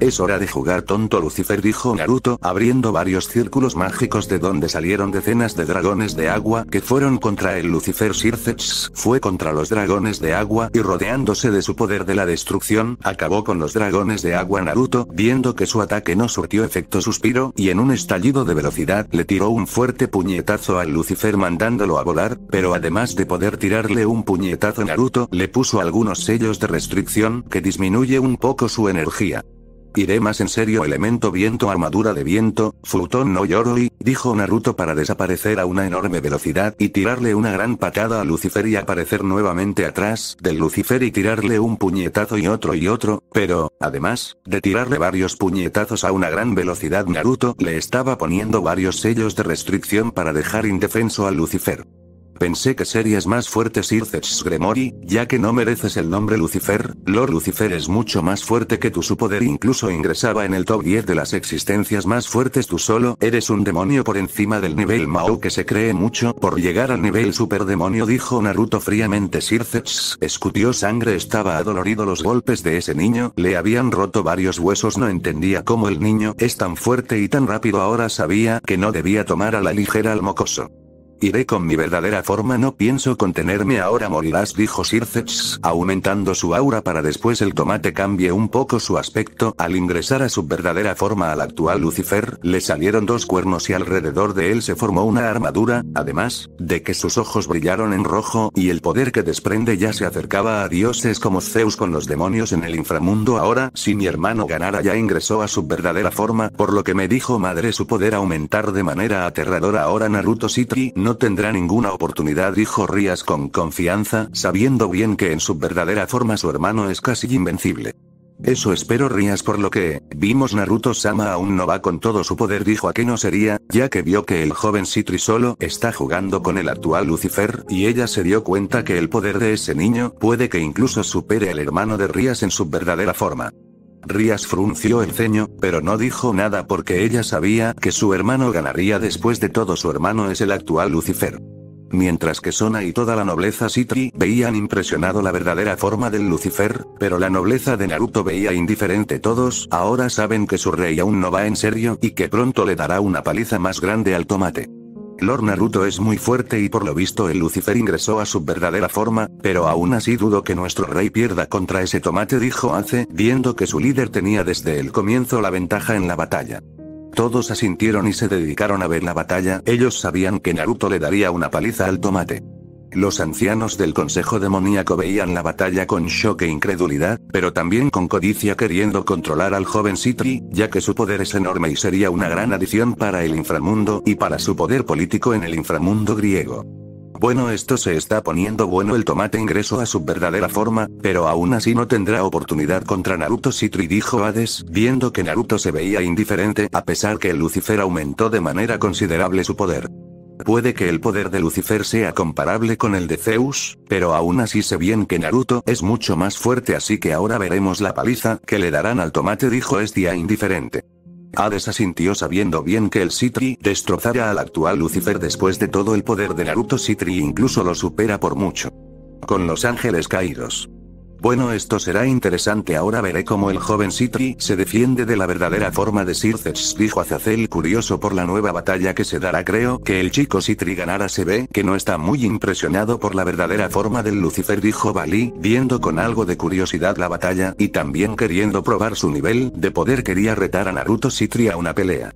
Es hora de jugar tonto Lucifer dijo Naruto abriendo varios círculos mágicos de donde salieron decenas de dragones de agua que fueron contra el Lucifer Sirceps fue contra los dragones de agua y rodeándose de su poder de la destrucción acabó con los dragones de agua Naruto viendo que su ataque no surtió efecto suspiro y en un estallido de velocidad le tiró un fuerte puñetazo al Lucifer mandándolo a volar pero además de poder tirarle un puñetazo Naruto le puso algunos sellos de restricción que disminuye un poco su energía. Iré más en serio elemento viento armadura de viento, Futon no Yoroi, dijo Naruto para desaparecer a una enorme velocidad y tirarle una gran patada a Lucifer y aparecer nuevamente atrás del Lucifer y tirarle un puñetazo y otro y otro, pero, además, de tirarle varios puñetazos a una gran velocidad Naruto le estaba poniendo varios sellos de restricción para dejar indefenso a Lucifer. Pensé que serías más fuerte Sirzechs Gremori, ya que no mereces el nombre Lucifer, Lord Lucifer es mucho más fuerte que tú su poder incluso ingresaba en el top 10 de las existencias más fuertes tú solo eres un demonio por encima del nivel Mao que se cree mucho por llegar al nivel super demonio dijo Naruto fríamente Sirceps escutió sangre estaba adolorido los golpes de ese niño le habían roto varios huesos no entendía cómo el niño es tan fuerte y tan rápido ahora sabía que no debía tomar a la ligera al mocoso. Iré con mi verdadera forma, no pienso contenerme ahora, morirás, dijo Sircex, aumentando su aura para después el tomate cambie un poco su aspecto. Al ingresar a su verdadera forma al actual Lucifer, le salieron dos cuernos y alrededor de él se formó una armadura, además de que sus ojos brillaron en rojo y el poder que desprende ya se acercaba a dioses como Zeus con los demonios en el inframundo. Ahora, si mi hermano ganara, ya ingresó a su verdadera forma, por lo que me dijo madre, su poder aumentar de manera aterradora. Ahora Naruto Sitri no no tendrá ninguna oportunidad, dijo Rías con confianza, sabiendo bien que en su verdadera forma su hermano es casi invencible. Eso espero Rías por lo que, vimos Naruto Sama aún no va con todo su poder dijo a que no sería, ya que vio que el joven Citri solo está jugando con el actual Lucifer, y ella se dio cuenta que el poder de ese niño puede que incluso supere al hermano de Rías en su verdadera forma. Rías frunció el ceño, pero no dijo nada porque ella sabía que su hermano ganaría después de todo su hermano es el actual Lucifer. Mientras que Sona y toda la nobleza Sitri veían impresionado la verdadera forma del Lucifer, pero la nobleza de Naruto veía indiferente todos, ahora saben que su rey aún no va en serio y que pronto le dará una paliza más grande al tomate. Lord Naruto es muy fuerte y por lo visto el Lucifer ingresó a su verdadera forma, pero aún así dudo que nuestro rey pierda contra ese tomate dijo Ace, viendo que su líder tenía desde el comienzo la ventaja en la batalla. Todos asintieron y se dedicaron a ver la batalla, ellos sabían que Naruto le daría una paliza al tomate. Los ancianos del Consejo Demoníaco veían la batalla con shock e incredulidad, pero también con codicia queriendo controlar al joven Sitri, ya que su poder es enorme y sería una gran adición para el inframundo y para su poder político en el inframundo griego. Bueno, esto se está poniendo bueno. El tomate ingreso a su verdadera forma, pero aún así no tendrá oportunidad contra Naruto Citri, dijo Hades, viendo que Naruto se veía indiferente a pesar que el Lucifer aumentó de manera considerable su poder. Puede que el poder de Lucifer sea comparable con el de Zeus, pero aún así sé bien que Naruto es mucho más fuerte así que ahora veremos la paliza que le darán al tomate dijo Estia indiferente. Hades asintió sabiendo bien que el Citri destrozará al actual Lucifer después de todo el poder de Naruto Citri incluso lo supera por mucho. Con los ángeles caídos. Bueno esto será interesante ahora veré cómo el joven Citri se defiende de la verdadera forma de Circes dijo Azazel curioso por la nueva batalla que se dará creo que el chico Citri ganará se ve que no está muy impresionado por la verdadera forma del Lucifer dijo Bali, viendo con algo de curiosidad la batalla y también queriendo probar su nivel de poder quería retar a Naruto Citri a una pelea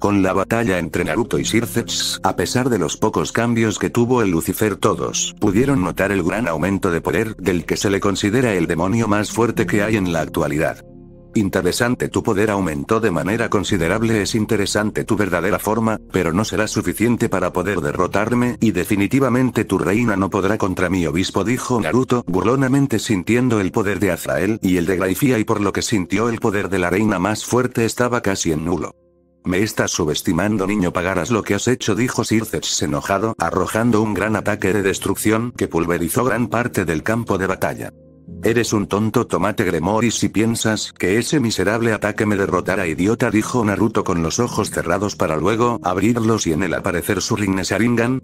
con la batalla entre Naruto y Sirceps, a pesar de los pocos cambios que tuvo el Lucifer todos pudieron notar el gran aumento de poder del que se le considera el demonio más fuerte que hay en la actualidad. Interesante tu poder aumentó de manera considerable es interesante tu verdadera forma, pero no será suficiente para poder derrotarme y definitivamente tu reina no podrá contra mi obispo dijo Naruto burlonamente sintiendo el poder de Azrael y el de Graifía y por lo que sintió el poder de la reina más fuerte estaba casi en nulo. Me estás subestimando niño pagarás lo que has hecho dijo Sircex enojado arrojando un gran ataque de destrucción que pulverizó gran parte del campo de batalla. Eres un tonto tomate Gremoris si piensas que ese miserable ataque me derrotará idiota dijo Naruto con los ojos cerrados para luego abrirlos y en el aparecer su Rinne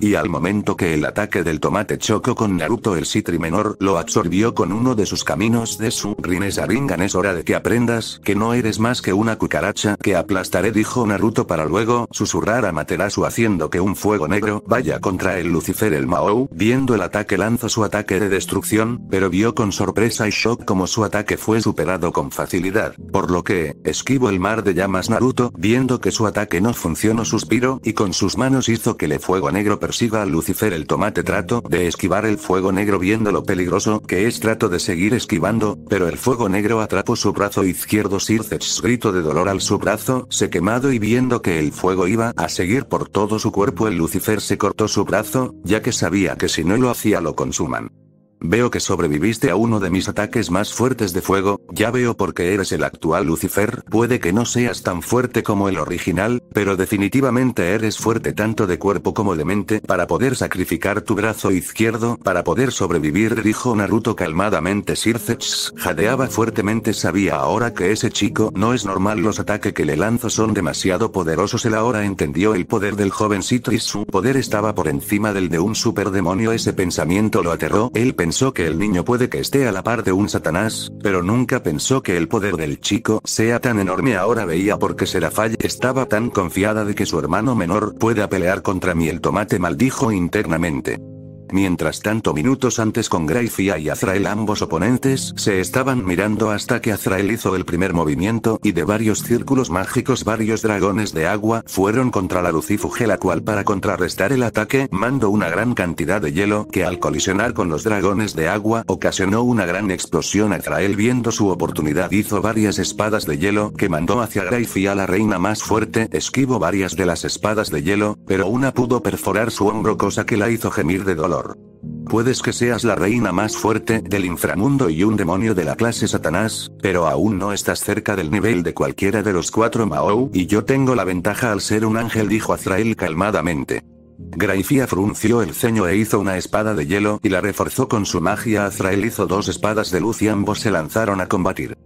y al momento que el ataque del tomate chocó con Naruto el citri menor lo absorbió con uno de sus caminos de su Rinne es hora de que aprendas que no eres más que una cucaracha que aplastaré dijo Naruto para luego susurrar a Materasu haciendo que un fuego negro vaya contra el Lucifer el Mao viendo el ataque lanza su ataque de destrucción pero vio con sorpresa sorpresa shock como su ataque fue superado con facilidad, por lo que, esquivo el mar de llamas Naruto, viendo que su ataque no funcionó suspiro, y con sus manos hizo que el fuego negro persiga a Lucifer el tomate trato de esquivar el fuego negro viendo lo peligroso que es trato de seguir esquivando, pero el fuego negro atrapó su brazo izquierdo sirce grito de dolor al su brazo, se quemado y viendo que el fuego iba a seguir por todo su cuerpo el Lucifer se cortó su brazo, ya que sabía que si no lo hacía lo consuman. Veo que sobreviviste a uno de mis ataques más fuertes de fuego, ya veo porque eres el actual Lucifer, puede que no seas tan fuerte como el original, pero definitivamente eres fuerte tanto de cuerpo como de mente para poder sacrificar tu brazo izquierdo para poder sobrevivir, dijo Naruto calmadamente. Sircex jadeaba fuertemente, sabía ahora que ese chico no es normal, los ataques que le lanzo son demasiado poderosos, él ahora entendió el poder del jovencito y su poder estaba por encima del de un demonio ese pensamiento lo aterró, él pensó que el niño puede que esté a la par de un Satanás, pero nunca pensó que el poder del chico sea tan enorme. Ahora veía por qué Serafay estaba tan confiada de que su hermano menor pueda pelear contra mí. El tomate maldijo internamente. Mientras tanto minutos antes con Gracia y Azrael ambos oponentes se estaban mirando hasta que Azrael hizo el primer movimiento y de varios círculos mágicos varios dragones de agua fueron contra la Lucifuge la cual para contrarrestar el ataque mandó una gran cantidad de hielo que al colisionar con los dragones de agua ocasionó una gran explosión Azrael viendo su oportunidad hizo varias espadas de hielo que mandó hacia a la reina más fuerte Esquivó varias de las espadas de hielo pero una pudo perforar su hombro cosa que la hizo gemir de dolor Puedes que seas la reina más fuerte del inframundo y un demonio de la clase Satanás, pero aún no estás cerca del nivel de cualquiera de los cuatro Mao, y yo tengo la ventaja al ser un ángel, dijo Azrael calmadamente. Graifia frunció el ceño e hizo una espada de hielo y la reforzó con su magia. Azrael hizo dos espadas de luz y ambos se lanzaron a combatir.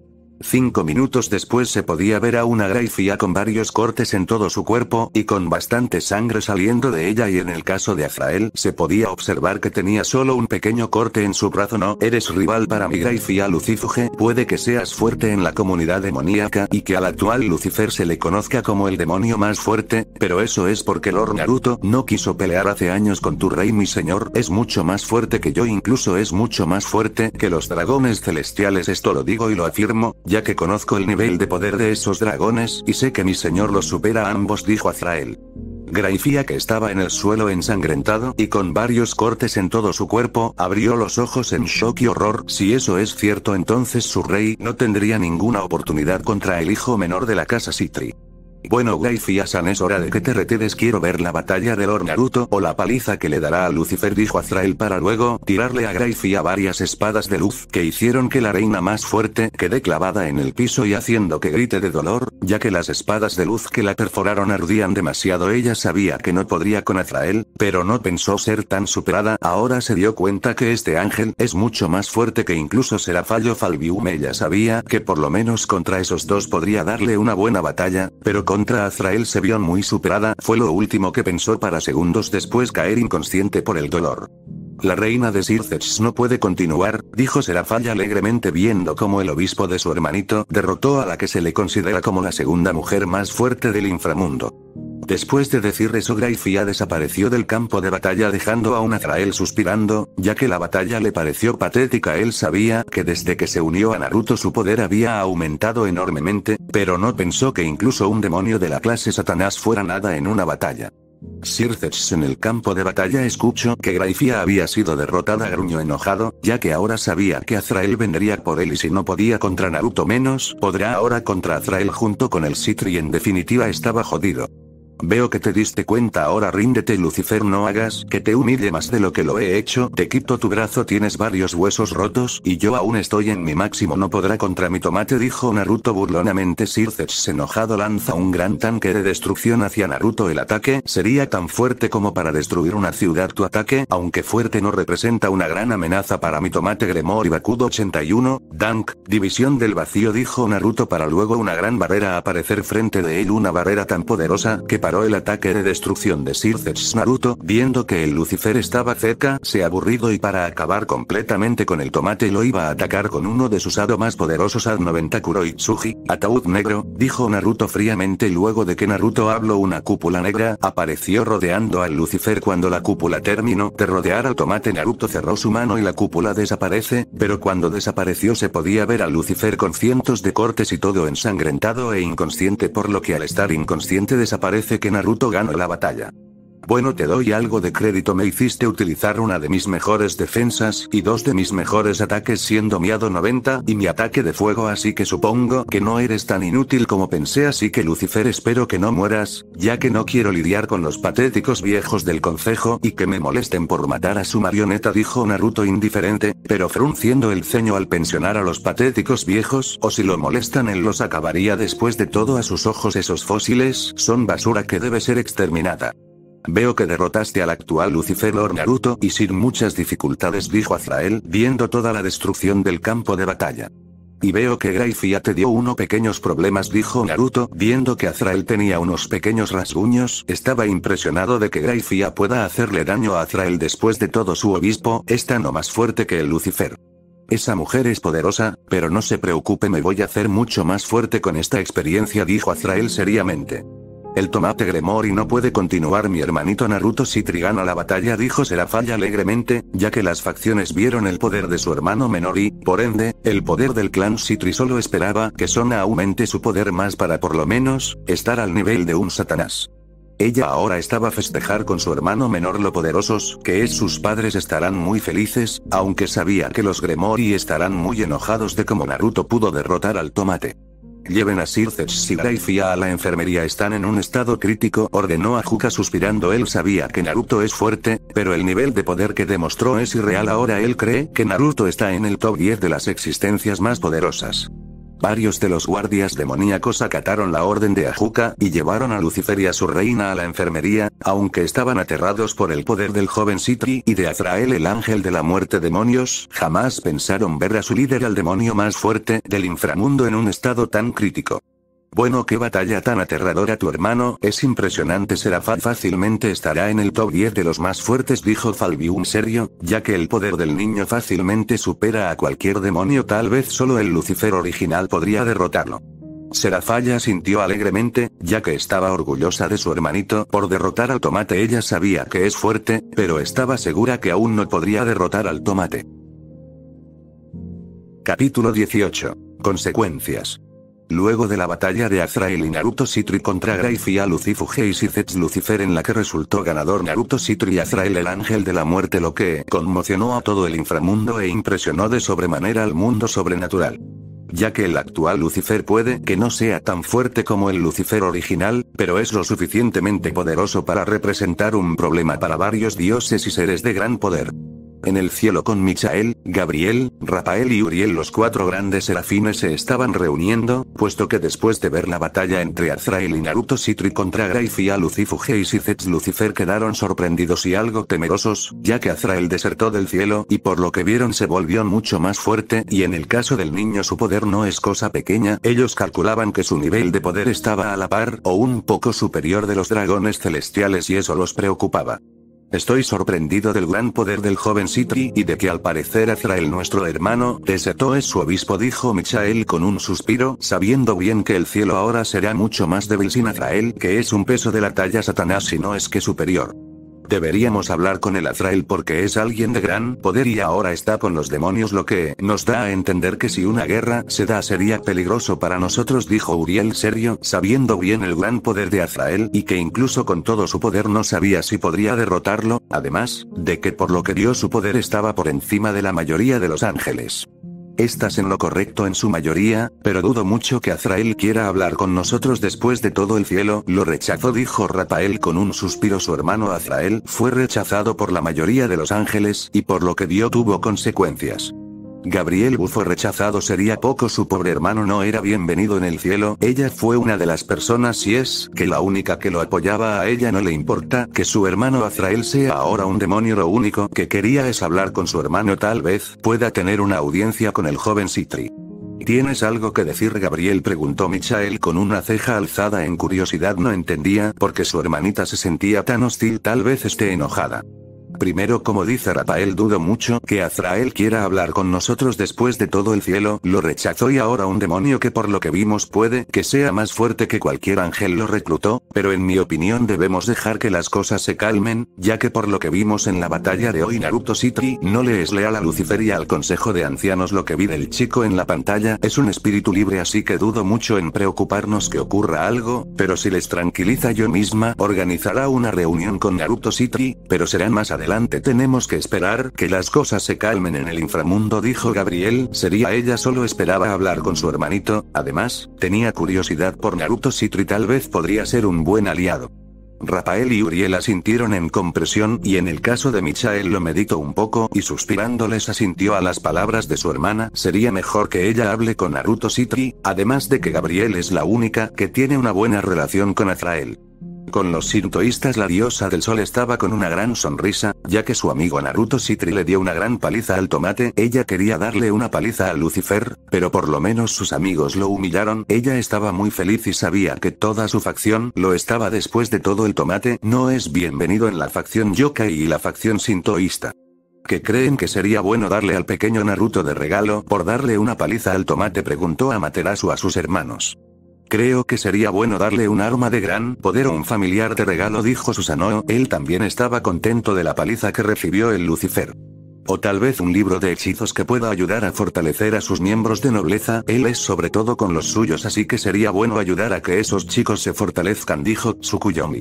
Cinco minutos después se podía ver a una Gracia con varios cortes en todo su cuerpo y con bastante sangre saliendo de ella y en el caso de Azrael se podía observar que tenía solo un pequeño corte en su brazo. No eres rival para mi Gracia Lucifuge, puede que seas fuerte en la comunidad demoníaca y que al actual Lucifer se le conozca como el demonio más fuerte, pero eso es porque Lord Naruto no quiso pelear hace años con tu rey mi señor, es mucho más fuerte que yo incluso es mucho más fuerte que los dragones celestiales esto lo digo y lo afirmo, ya que conozco el nivel de poder de esos dragones y sé que mi señor los supera ambos, dijo Azrael. Graifía, que estaba en el suelo ensangrentado y con varios cortes en todo su cuerpo, abrió los ojos en shock y horror. Si eso es cierto, entonces su rey no tendría ninguna oportunidad contra el hijo menor de la casa Citri. Bueno ugai San es hora de que te retedes quiero ver la batalla de Lord Naruto o la paliza que le dará a Lucifer dijo Azrael para luego tirarle a a varias espadas de luz que hicieron que la reina más fuerte quede clavada en el piso y haciendo que grite de dolor, ya que las espadas de luz que la perforaron ardían demasiado ella sabía que no podría con Azrael, pero no pensó ser tan superada ahora se dio cuenta que este ángel es mucho más fuerte que incluso Fallo Falbium ella sabía que por lo menos contra esos dos podría darle una buena batalla, pero contra Azrael se vio muy superada, fue lo último que pensó para segundos después caer inconsciente por el dolor. La reina de Sircex no puede continuar, dijo Serafalla alegremente viendo cómo el obispo de su hermanito derrotó a la que se le considera como la segunda mujer más fuerte del inframundo. Después de decir eso Graifía desapareció del campo de batalla dejando a Azrael suspirando, ya que la batalla le pareció patética él sabía que desde que se unió a Naruto su poder había aumentado enormemente, pero no pensó que incluso un demonio de la clase Satanás fuera nada en una batalla. Sirces en el campo de batalla escuchó que Graifia había sido derrotada a gruño enojado, ya que ahora sabía que Azrael vendría por él y si no podía contra Naruto menos, podrá ahora contra Azrael junto con el Citri en definitiva estaba jodido. Veo que te diste cuenta ahora ríndete Lucifer no hagas que te humille más de lo que lo he hecho te quito tu brazo tienes varios huesos rotos y yo aún estoy en mi máximo no podrá contra mi tomate dijo Naruto burlonamente se enojado lanza un gran tanque de destrucción hacia Naruto el ataque sería tan fuerte como para destruir una ciudad tu ataque aunque fuerte no representa una gran amenaza para mi tomate Gremor y Bakudo 81 Dank división del vacío dijo Naruto para luego una gran barrera aparecer frente de él una barrera tan poderosa que para el ataque de destrucción de Sircex Naruto, viendo que el Lucifer estaba cerca, se aburrido y para acabar completamente con el tomate lo iba a atacar con uno de sus hado más poderosos ad 90 Kuroitsuji, ataúd negro, dijo Naruto fríamente luego de que Naruto habló una cúpula negra, apareció rodeando al Lucifer cuando la cúpula terminó de rodear al tomate Naruto cerró su mano y la cúpula desaparece, pero cuando desapareció se podía ver a Lucifer con cientos de cortes y todo ensangrentado e inconsciente por lo que al estar inconsciente desaparece que Naruto gana la batalla. Bueno, te doy algo de crédito, me hiciste utilizar una de mis mejores defensas y dos de mis mejores ataques siendo miado 90 y mi ataque de fuego, así que supongo que no eres tan inútil como pensé, así que Lucifer espero que no mueras, ya que no quiero lidiar con los patéticos viejos del concejo y que me molesten por matar a su marioneta, dijo Naruto indiferente, pero frunciendo el ceño al pensionar a los patéticos viejos, o si lo molestan él los acabaría después de todo a sus ojos esos fósiles son basura que debe ser exterminada. Veo que derrotaste al actual Lucifer Lord Naruto y sin muchas dificultades dijo Azrael viendo toda la destrucción del campo de batalla. Y veo que Graifia te dio unos pequeños problemas dijo Naruto, viendo que Azrael tenía unos pequeños rasguños, estaba impresionado de que Graifia pueda hacerle daño a Azrael después de todo su obispo, está no más fuerte que el Lucifer. Esa mujer es poderosa, pero no se preocupe me voy a hacer mucho más fuerte con esta experiencia dijo Azrael seriamente. El tomate Gremory no puede continuar mi hermanito Naruto si gana la batalla dijo Serafalla alegremente, ya que las facciones vieron el poder de su hermano menor y, por ende, el poder del clan Citri solo esperaba que Sona aumente su poder más para por lo menos, estar al nivel de un Satanás. Ella ahora estaba a festejar con su hermano menor lo poderosos que es sus padres estarán muy felices, aunque sabía que los Gremory estarán muy enojados de cómo Naruto pudo derrotar al tomate. Lleven a y Fia a la enfermería están en un estado crítico ordenó a Juka suspirando él sabía que Naruto es fuerte, pero el nivel de poder que demostró es irreal ahora él cree que Naruto está en el top 10 de las existencias más poderosas. Varios de los guardias demoníacos acataron la orden de Ajuka y llevaron a Lucifer y a su reina a la enfermería, aunque estaban aterrados por el poder del joven Sitri y de Azrael el ángel de la muerte demonios, jamás pensaron ver a su líder al demonio más fuerte del inframundo en un estado tan crítico. Bueno, qué batalla tan aterradora tu hermano, es impresionante Serafat fácilmente estará en el top 10 de los más fuertes dijo Falbium serio, ya que el poder del niño fácilmente supera a cualquier demonio tal vez solo el Lucifer original podría derrotarlo. Serafalla sintió alegremente, ya que estaba orgullosa de su hermanito por derrotar al tomate ella sabía que es fuerte, pero estaba segura que aún no podría derrotar al tomate. Capítulo 18. Consecuencias. Luego de la batalla de Azrael y Naruto Citri contra Gracia Lucifuge y Lucifer en la que resultó ganador Naruto Citri y Azrael el ángel de la muerte lo que conmocionó a todo el inframundo e impresionó de sobremanera al mundo sobrenatural ya que el actual Lucifer puede que no sea tan fuerte como el Lucifer original, pero es lo suficientemente poderoso para representar un problema para varios dioses y seres de gran poder. En el cielo con Michael, Gabriel, Rafael y Uriel los cuatro grandes serafines se estaban reuniendo, puesto que después de ver la batalla entre Azrael y Naruto Sitri contra Graifia Lucifuge y Sitz Lucifer quedaron sorprendidos y algo temerosos, ya que Azrael desertó del cielo y por lo que vieron se volvió mucho más fuerte y en el caso del niño su poder no es cosa pequeña, ellos calculaban que su nivel de poder estaba a la par o un poco superior de los dragones celestiales y eso los preocupaba. Estoy sorprendido del gran poder del joven Sitri y de que al parecer Azrael nuestro hermano, Seto es su obispo dijo Michael con un suspiro, sabiendo bien que el cielo ahora será mucho más débil sin Azrael que es un peso de la talla Satanás si no es que superior. Deberíamos hablar con el Azrael porque es alguien de gran poder y ahora está con los demonios lo que nos da a entender que si una guerra se da sería peligroso para nosotros dijo Uriel serio, sabiendo bien el gran poder de Azrael y que incluso con todo su poder no sabía si podría derrotarlo, además, de que por lo que dio su poder estaba por encima de la mayoría de los ángeles. Estás en lo correcto en su mayoría, pero dudo mucho que Azrael quiera hablar con nosotros después de todo el cielo. Lo rechazó, dijo Rafael con un suspiro. Su hermano Azrael fue rechazado por la mayoría de los ángeles, y por lo que dio tuvo consecuencias. Gabriel bufo rechazado sería poco su pobre hermano no era bienvenido en el cielo, ella fue una de las personas y es que la única que lo apoyaba a ella no le importa que su hermano Azrael sea ahora un demonio lo único que quería es hablar con su hermano tal vez pueda tener una audiencia con el joven Citri. ¿Tienes algo que decir? Gabriel preguntó Michael con una ceja alzada en curiosidad no entendía por qué su hermanita se sentía tan hostil tal vez esté enojada. Primero como dice Rafael dudo mucho que Azrael quiera hablar con nosotros después de todo el cielo, lo rechazó y ahora un demonio que por lo que vimos puede que sea más fuerte que cualquier ángel lo reclutó, pero en mi opinión debemos dejar que las cosas se calmen, ya que por lo que vimos en la batalla de hoy Naruto City no le es leal a Lucifer y al consejo de ancianos lo que vi del chico en la pantalla es un espíritu libre así que dudo mucho en preocuparnos que ocurra algo, pero si les tranquiliza yo misma organizará una reunión con Naruto City, pero serán más adelante tenemos que esperar que las cosas se calmen en el inframundo, dijo Gabriel. Sería ella solo esperaba hablar con su hermanito, además, tenía curiosidad por Naruto Citri tal vez podría ser un buen aliado. Rafael y Uriel asintieron en compresión y en el caso de Michael lo meditó un poco y suspirándoles asintió a las palabras de su hermana, sería mejor que ella hable con Naruto Citri, además de que Gabriel es la única que tiene una buena relación con Azrael. Con los sintoístas la diosa del sol estaba con una gran sonrisa, ya que su amigo Naruto Sitri le dio una gran paliza al tomate, ella quería darle una paliza a Lucifer, pero por lo menos sus amigos lo humillaron, ella estaba muy feliz y sabía que toda su facción lo estaba después de todo el tomate no es bienvenido en la facción yokai y la facción sintoísta ¿Qué creen que sería bueno darle al pequeño Naruto de regalo por darle una paliza al tomate preguntó Amaterasu a sus hermanos. Creo que sería bueno darle un arma de gran poder o un familiar de regalo, dijo Susanoo. Él también estaba contento de la paliza que recibió el Lucifer. O tal vez un libro de hechizos que pueda ayudar a fortalecer a sus miembros de nobleza, él es sobre todo con los suyos, así que sería bueno ayudar a que esos chicos se fortalezcan, dijo Tsukuyomi.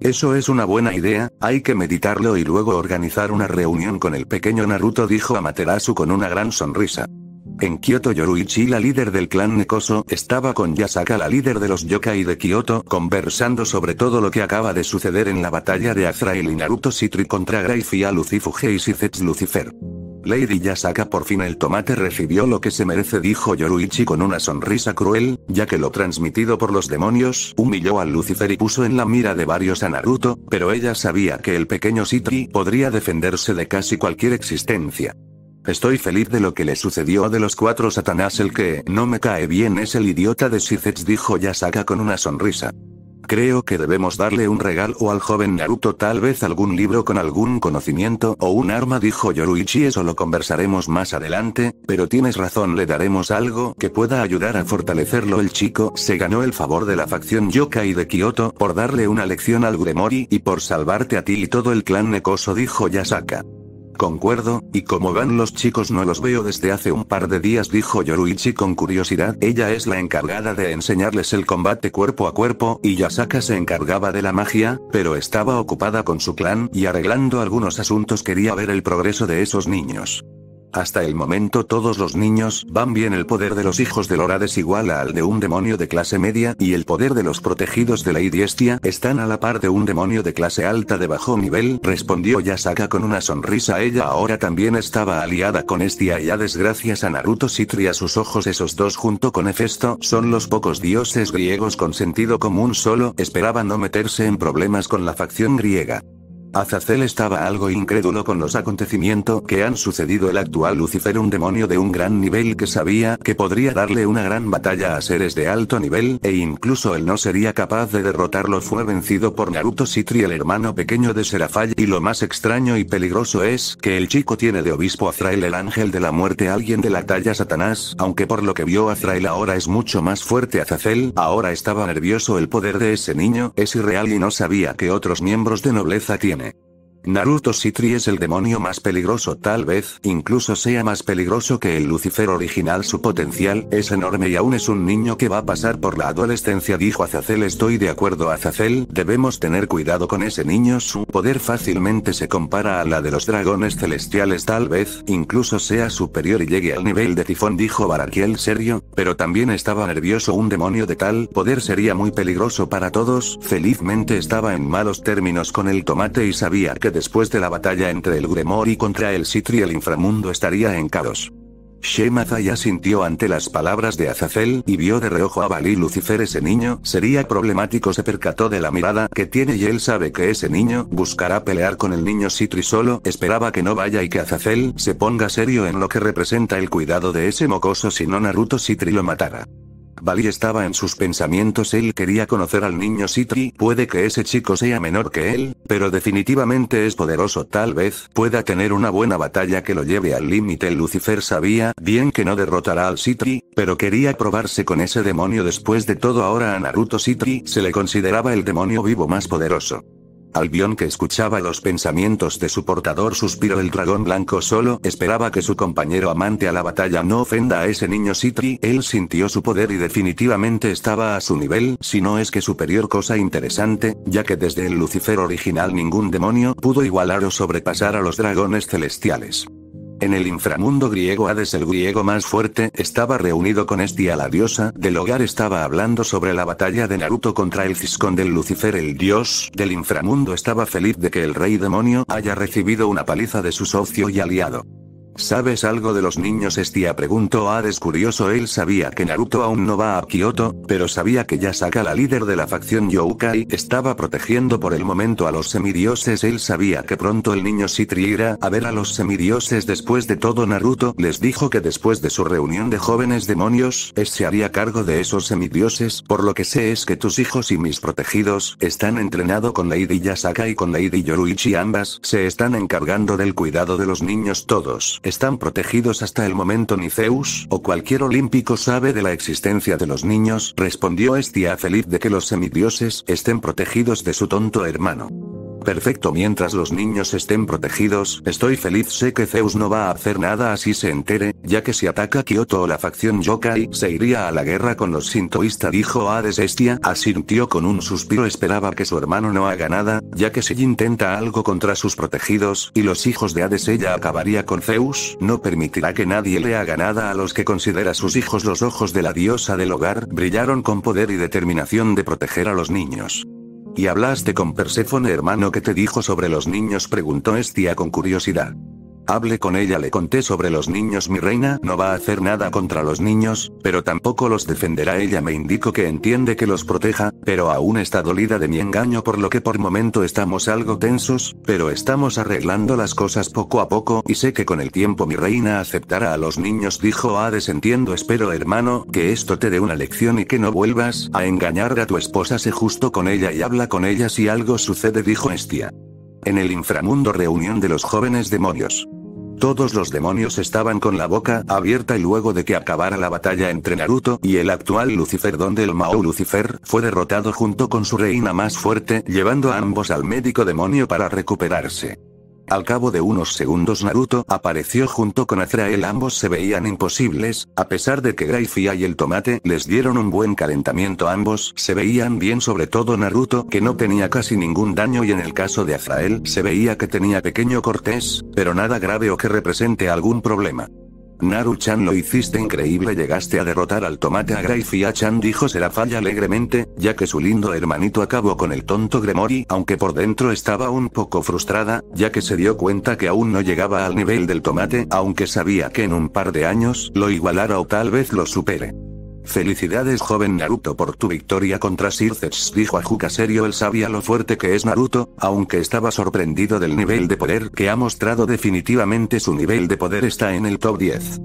Eso es una buena idea, hay que meditarlo y luego organizar una reunión con el pequeño Naruto, dijo Amaterasu con una gran sonrisa. En Kyoto Yoruichi la líder del clan Nekoso estaba con Yasaka la líder de los yokai de Kyoto conversando sobre todo lo que acaba de suceder en la batalla de Azrael y Naruto Sitri contra a Lucifuge y Sizets Lucifer. Lady Yasaka por fin el tomate recibió lo que se merece dijo Yoruichi con una sonrisa cruel, ya que lo transmitido por los demonios humilló a Lucifer y puso en la mira de varios a Naruto, pero ella sabía que el pequeño Sitri podría defenderse de casi cualquier existencia. Estoy feliz de lo que le sucedió de los cuatro Satanás. El que no me cae bien es el idiota de Sizets, dijo Yasaka con una sonrisa. Creo que debemos darle un regalo al joven Naruto, tal vez algún libro con algún conocimiento o un arma, dijo Yoruichi. Eso lo conversaremos más adelante, pero tienes razón, le daremos algo que pueda ayudar a fortalecerlo. El chico se ganó el favor de la facción Yokai de Kyoto por darle una lección al Guremori y por salvarte a ti y todo el clan Nekoso, dijo Yasaka. Concuerdo, y como van los chicos no los veo desde hace un par de días dijo Yoruichi con curiosidad. Ella es la encargada de enseñarles el combate cuerpo a cuerpo y Yasaka se encargaba de la magia, pero estaba ocupada con su clan y arreglando algunos asuntos quería ver el progreso de esos niños. Hasta el momento todos los niños van bien el poder de los hijos de Lorad es igual al de un demonio de clase media y el poder de los protegidos de la Idiestia están a la par de un demonio de clase alta de bajo nivel, respondió Yasaka con una sonrisa ella ahora también estaba aliada con Estia y a desgracias a Naruto Sitria. sus ojos esos dos junto con Hefesto son los pocos dioses griegos con sentido común solo esperaba no meterse en problemas con la facción griega. Azazel estaba algo incrédulo con los acontecimientos que han sucedido. El actual Lucifer, un demonio de un gran nivel que sabía que podría darle una gran batalla a seres de alto nivel, e incluso él no sería capaz de derrotarlo, fue vencido por Naruto Sitri, el hermano pequeño de Serafay. Y lo más extraño y peligroso es que el chico tiene de obispo Azrael, el ángel de la muerte, alguien de la talla Satanás, aunque por lo que vio Azrael ahora es mucho más fuerte. Azazel ahora estaba nervioso, el poder de ese niño es irreal y no sabía que otros miembros de nobleza tiene. Naruto Sitri es el demonio más peligroso, tal vez incluso sea más peligroso que el Lucifer original. Su potencial es enorme y aún es un niño que va a pasar por la adolescencia, dijo Azazel. Estoy de acuerdo, Azazel, debemos tener cuidado con ese niño. Su poder fácilmente se compara a la de los dragones celestiales, tal vez incluso sea superior y llegue al nivel de tifón, dijo Barakiel serio, pero también estaba nervioso. Un demonio de tal poder sería muy peligroso para todos. Felizmente estaba en malos términos con el tomate y sabía que después de la batalla entre el Gremor y contra el Sitri el inframundo estaría en caos. Shemaza ya sintió ante las palabras de Azazel y vio de reojo a Bali Lucifer ese niño sería problemático se percató de la mirada que tiene y él sabe que ese niño buscará pelear con el niño Sitri solo esperaba que no vaya y que Azazel se ponga serio en lo que representa el cuidado de ese mocoso si no Naruto Sitri lo matara. Bali estaba en sus pensamientos, él quería conocer al niño Sitri, puede que ese chico sea menor que él, pero definitivamente es poderoso, tal vez pueda tener una buena batalla que lo lleve al límite. Lucifer sabía bien que no derrotará al Sitri, pero quería probarse con ese demonio después de todo ahora a Naruto Sitri se le consideraba el demonio vivo más poderoso. Albion que escuchaba los pensamientos de su portador suspiró el dragón blanco solo esperaba que su compañero amante a la batalla no ofenda a ese niño Citri, él sintió su poder y definitivamente estaba a su nivel, si no es que superior cosa interesante, ya que desde el Lucifer original ningún demonio pudo igualar o sobrepasar a los dragones celestiales. En el inframundo griego Hades el griego más fuerte estaba reunido con Estia la diosa del hogar estaba hablando sobre la batalla de Naruto contra el Ciscón del Lucifer el dios del inframundo estaba feliz de que el rey demonio haya recibido una paliza de su socio y aliado. ¿Sabes algo de los niños? Estia preguntó Ares curioso. Él sabía que Naruto aún no va a Kyoto, pero sabía que Yasaka, la líder de la facción Youkai, estaba protegiendo por el momento a los semidioses. Él sabía que pronto el niño Sitri irá a ver a los semidioses. Después de todo, Naruto les dijo que después de su reunión de jóvenes demonios, Él se haría cargo de esos semidioses. Por lo que sé es que tus hijos y mis protegidos están entrenado con Lady Yasaka y con Lady Yoruichi. Ambas se están encargando del cuidado de los niños todos están protegidos hasta el momento ni Zeus o cualquier olímpico sabe de la existencia de los niños, respondió Estia feliz de que los semidioses estén protegidos de su tonto hermano perfecto mientras los niños estén protegidos, estoy feliz sé que Zeus no va a hacer nada así se entere, ya que si ataca Kyoto o la facción Yokai se iría a la guerra con los sintoístas dijo Hades Estia, asintió con un suspiro esperaba que su hermano no haga nada, ya que si intenta algo contra sus protegidos y los hijos de Hades ella acabaría con Zeus, no permitirá que nadie le haga nada a los que considera sus hijos los ojos de la diosa del hogar brillaron con poder y determinación de proteger a los niños. ¿Y hablaste con Perséfone hermano que te dijo sobre los niños? preguntó Estia con curiosidad. Hable con ella le conté sobre los niños mi reina no va a hacer nada contra los niños, pero tampoco los defenderá ella me indicó que entiende que los proteja, pero aún está dolida de mi engaño por lo que por momento estamos algo tensos, pero estamos arreglando las cosas poco a poco y sé que con el tiempo mi reina aceptará a los niños dijo Hades entiendo espero hermano que esto te dé una lección y que no vuelvas a engañar a tu esposa sé justo con ella y habla con ella si algo sucede dijo Estia. En el inframundo reunión de los jóvenes demonios. Todos los demonios estaban con la boca abierta y luego de que acabara la batalla entre Naruto y el actual Lucifer donde el Mao Lucifer fue derrotado junto con su reina más fuerte llevando a ambos al médico demonio para recuperarse. Al cabo de unos segundos Naruto apareció junto con Azrael ambos se veían imposibles, a pesar de que Graifia y el tomate les dieron un buen calentamiento ambos se veían bien sobre todo Naruto que no tenía casi ningún daño y en el caso de Azrael se veía que tenía pequeño cortés, pero nada grave o que represente algún problema. Naru-chan lo hiciste increíble llegaste a derrotar al tomate a A chan dijo Serafalla alegremente, ya que su lindo hermanito acabó con el tonto Gremori aunque por dentro estaba un poco frustrada, ya que se dio cuenta que aún no llegaba al nivel del tomate aunque sabía que en un par de años lo igualara o tal vez lo supere. Felicidades joven Naruto por tu victoria contra Circes dijo a Juka serio él sabía lo fuerte que es Naruto, aunque estaba sorprendido del nivel de poder que ha mostrado definitivamente su nivel de poder está en el top 10.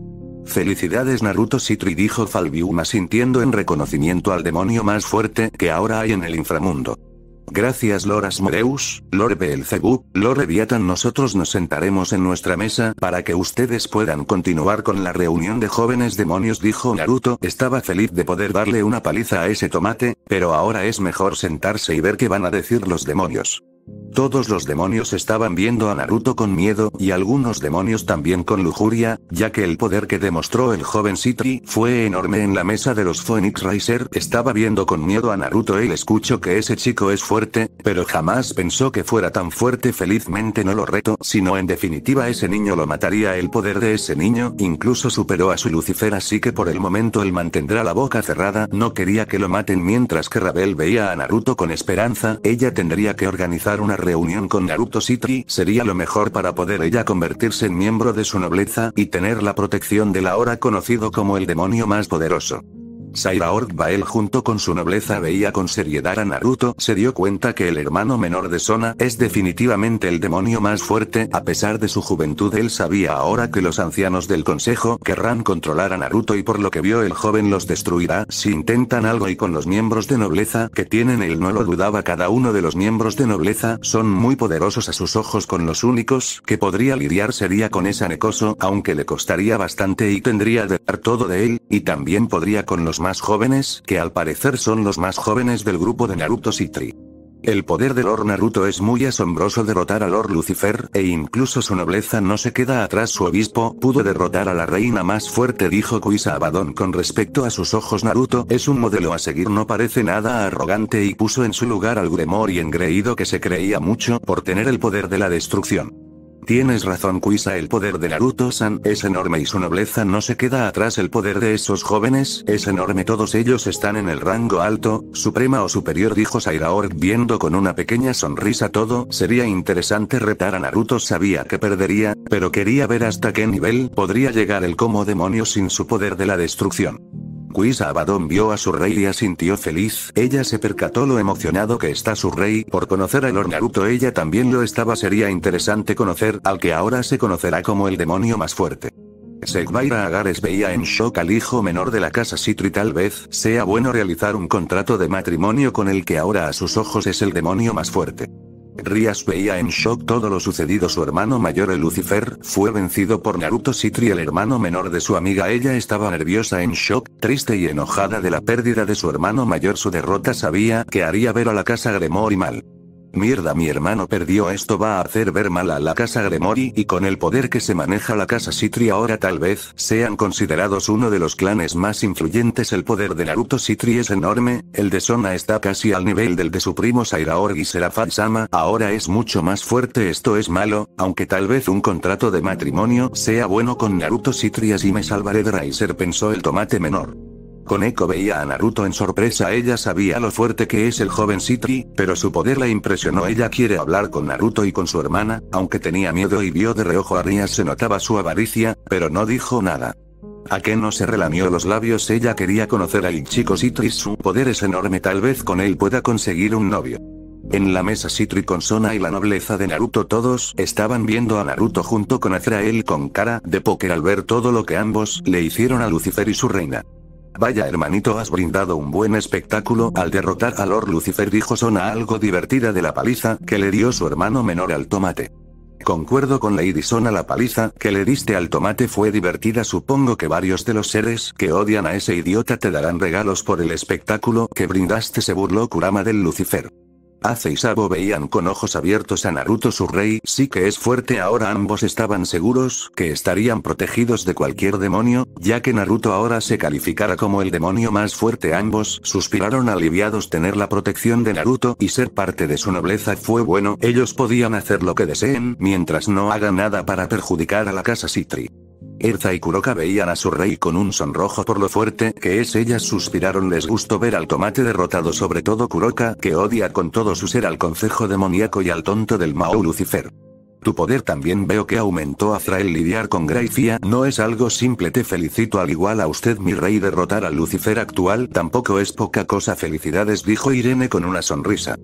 Felicidades Naruto Citri dijo Falbiuma sintiendo en reconocimiento al demonio más fuerte que ahora hay en el inframundo. Gracias Loras Asmodeus, Lord Beelzebub, Lord nosotros nos sentaremos en nuestra mesa para que ustedes puedan continuar con la reunión de jóvenes demonios dijo Naruto estaba feliz de poder darle una paliza a ese tomate, pero ahora es mejor sentarse y ver qué van a decir los demonios. Todos los demonios estaban viendo a Naruto con miedo y algunos demonios también con lujuria, ya que el poder que demostró el joven Citri fue enorme en la mesa de los Phoenix Riser. Estaba viendo con miedo a Naruto. Él escuchó que ese chico es fuerte, pero jamás pensó que fuera tan fuerte. Felizmente no lo reto, sino en definitiva ese niño lo mataría. El poder de ese niño incluso superó a su Lucifer, así que por el momento él mantendrá la boca cerrada. No quería que lo maten mientras que Rabel veía a Naruto con esperanza. Ella tendría que organizar una reunión con Naruto Citri sería lo mejor para poder ella convertirse en miembro de su nobleza y tener la protección del ahora conocido como el demonio más poderoso. Saira el junto con su nobleza veía con seriedad a Naruto, se dio cuenta que el hermano menor de Sona es definitivamente el demonio más fuerte, a pesar de su juventud él sabía ahora que los ancianos del consejo querrán controlar a Naruto y por lo que vio el joven los destruirá si intentan algo y con los miembros de nobleza que tienen él no lo dudaba cada uno de los miembros de nobleza son muy poderosos a sus ojos con los únicos que podría lidiar sería con esa necoso aunque le costaría bastante y tendría de dar todo de él, y también podría con los más jóvenes, que al parecer son los más jóvenes del grupo de Naruto Citri. El poder de Lord Naruto es muy asombroso derrotar a Lord Lucifer, e incluso su nobleza no se queda atrás su obispo, pudo derrotar a la reina más fuerte dijo Kuisa Abaddon con respecto a sus ojos Naruto es un modelo a seguir no parece nada arrogante y puso en su lugar al gremor y engreído que se creía mucho por tener el poder de la destrucción. Tienes razón Kuisa el poder de Naruto-san es enorme y su nobleza no se queda atrás el poder de esos jóvenes es enorme todos ellos están en el rango alto, suprema o superior dijo Sairaor viendo con una pequeña sonrisa todo sería interesante retar a Naruto sabía que perdería, pero quería ver hasta qué nivel podría llegar el como demonio sin su poder de la destrucción. Quiz Abaddon vio a su rey y asintió feliz, ella se percató lo emocionado que está su rey por conocer a Lord Naruto ella también lo estaba sería interesante conocer al que ahora se conocerá como el demonio más fuerte. Segvaira Agares veía en shock al hijo menor de la casa Citri tal vez sea bueno realizar un contrato de matrimonio con el que ahora a sus ojos es el demonio más fuerte. Rias veía en shock todo lo sucedido. Su hermano mayor, el Lucifer, fue vencido por Naruto Citri, el hermano menor de su amiga. Ella estaba nerviosa en shock, triste y enojada de la pérdida de su hermano mayor. Su derrota sabía que haría ver a la casa y mal. Mierda mi hermano perdió esto va a hacer ver mal a la casa Gremori y con el poder que se maneja la casa Sitri ahora tal vez sean considerados uno de los clanes más influyentes el poder de Naruto Sitri es enorme, el de Sona está casi al nivel del de su primo Sairaor y Serafat-sama ahora es mucho más fuerte esto es malo, aunque tal vez un contrato de matrimonio sea bueno con Naruto Sitri así me salvaré de Raiser pensó el tomate menor. Koneko veía a Naruto en sorpresa. Ella sabía lo fuerte que es el joven Sitri, pero su poder la impresionó. Ella quiere hablar con Naruto y con su hermana, aunque tenía miedo y vio de reojo a rías Se notaba su avaricia, pero no dijo nada. no se relamió los labios. Ella quería conocer al chico Sitri. Su poder es enorme. Tal vez con él pueda conseguir un novio. En la mesa Sitri con Sona y la nobleza de Naruto todos estaban viendo a Naruto junto con Azrael con cara de póker al ver todo lo que ambos le hicieron a Lucifer y su reina. Vaya hermanito, has brindado un buen espectáculo al derrotar a Lord Lucifer, dijo Sona algo divertida de la paliza que le dio su hermano menor al tomate. Concuerdo con Lady Sona la paliza que le diste al tomate fue divertida supongo que varios de los seres que odian a ese idiota te darán regalos por el espectáculo que brindaste se burló Kurama del Lucifer. Ace y Sabo veían con ojos abiertos a Naruto su rey sí que es fuerte ahora ambos estaban seguros que estarían protegidos de cualquier demonio, ya que Naruto ahora se calificara como el demonio más fuerte ambos suspiraron aliviados tener la protección de Naruto y ser parte de su nobleza fue bueno ellos podían hacer lo que deseen mientras no hagan nada para perjudicar a la casa Citri. Erza y Kuroka veían a su rey con un sonrojo por lo fuerte que es ellas suspiraron les gustó ver al tomate derrotado sobre todo Kuroka que odia con todo su ser al concejo demoníaco y al tonto del Mao Lucifer. Tu poder también veo que aumentó a lidiar con Graifia no es algo simple te felicito al igual a usted mi rey derrotar al Lucifer actual tampoco es poca cosa felicidades dijo Irene con una sonrisa.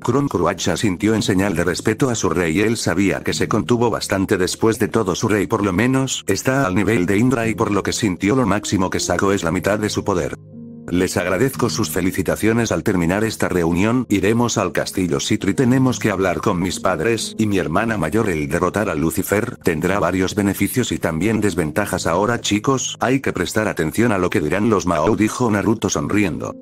Kron Croacha sintió en señal de respeto a su rey y él sabía que se contuvo bastante después de todo su rey por lo menos está al nivel de Indra y por lo que sintió lo máximo que sacó es la mitad de su poder. Les agradezco sus felicitaciones al terminar esta reunión, iremos al castillo Citri tenemos que hablar con mis padres, y mi hermana mayor el derrotar a Lucifer, tendrá varios beneficios y también desventajas ahora chicos, hay que prestar atención a lo que dirán los Mao dijo Naruto sonriendo.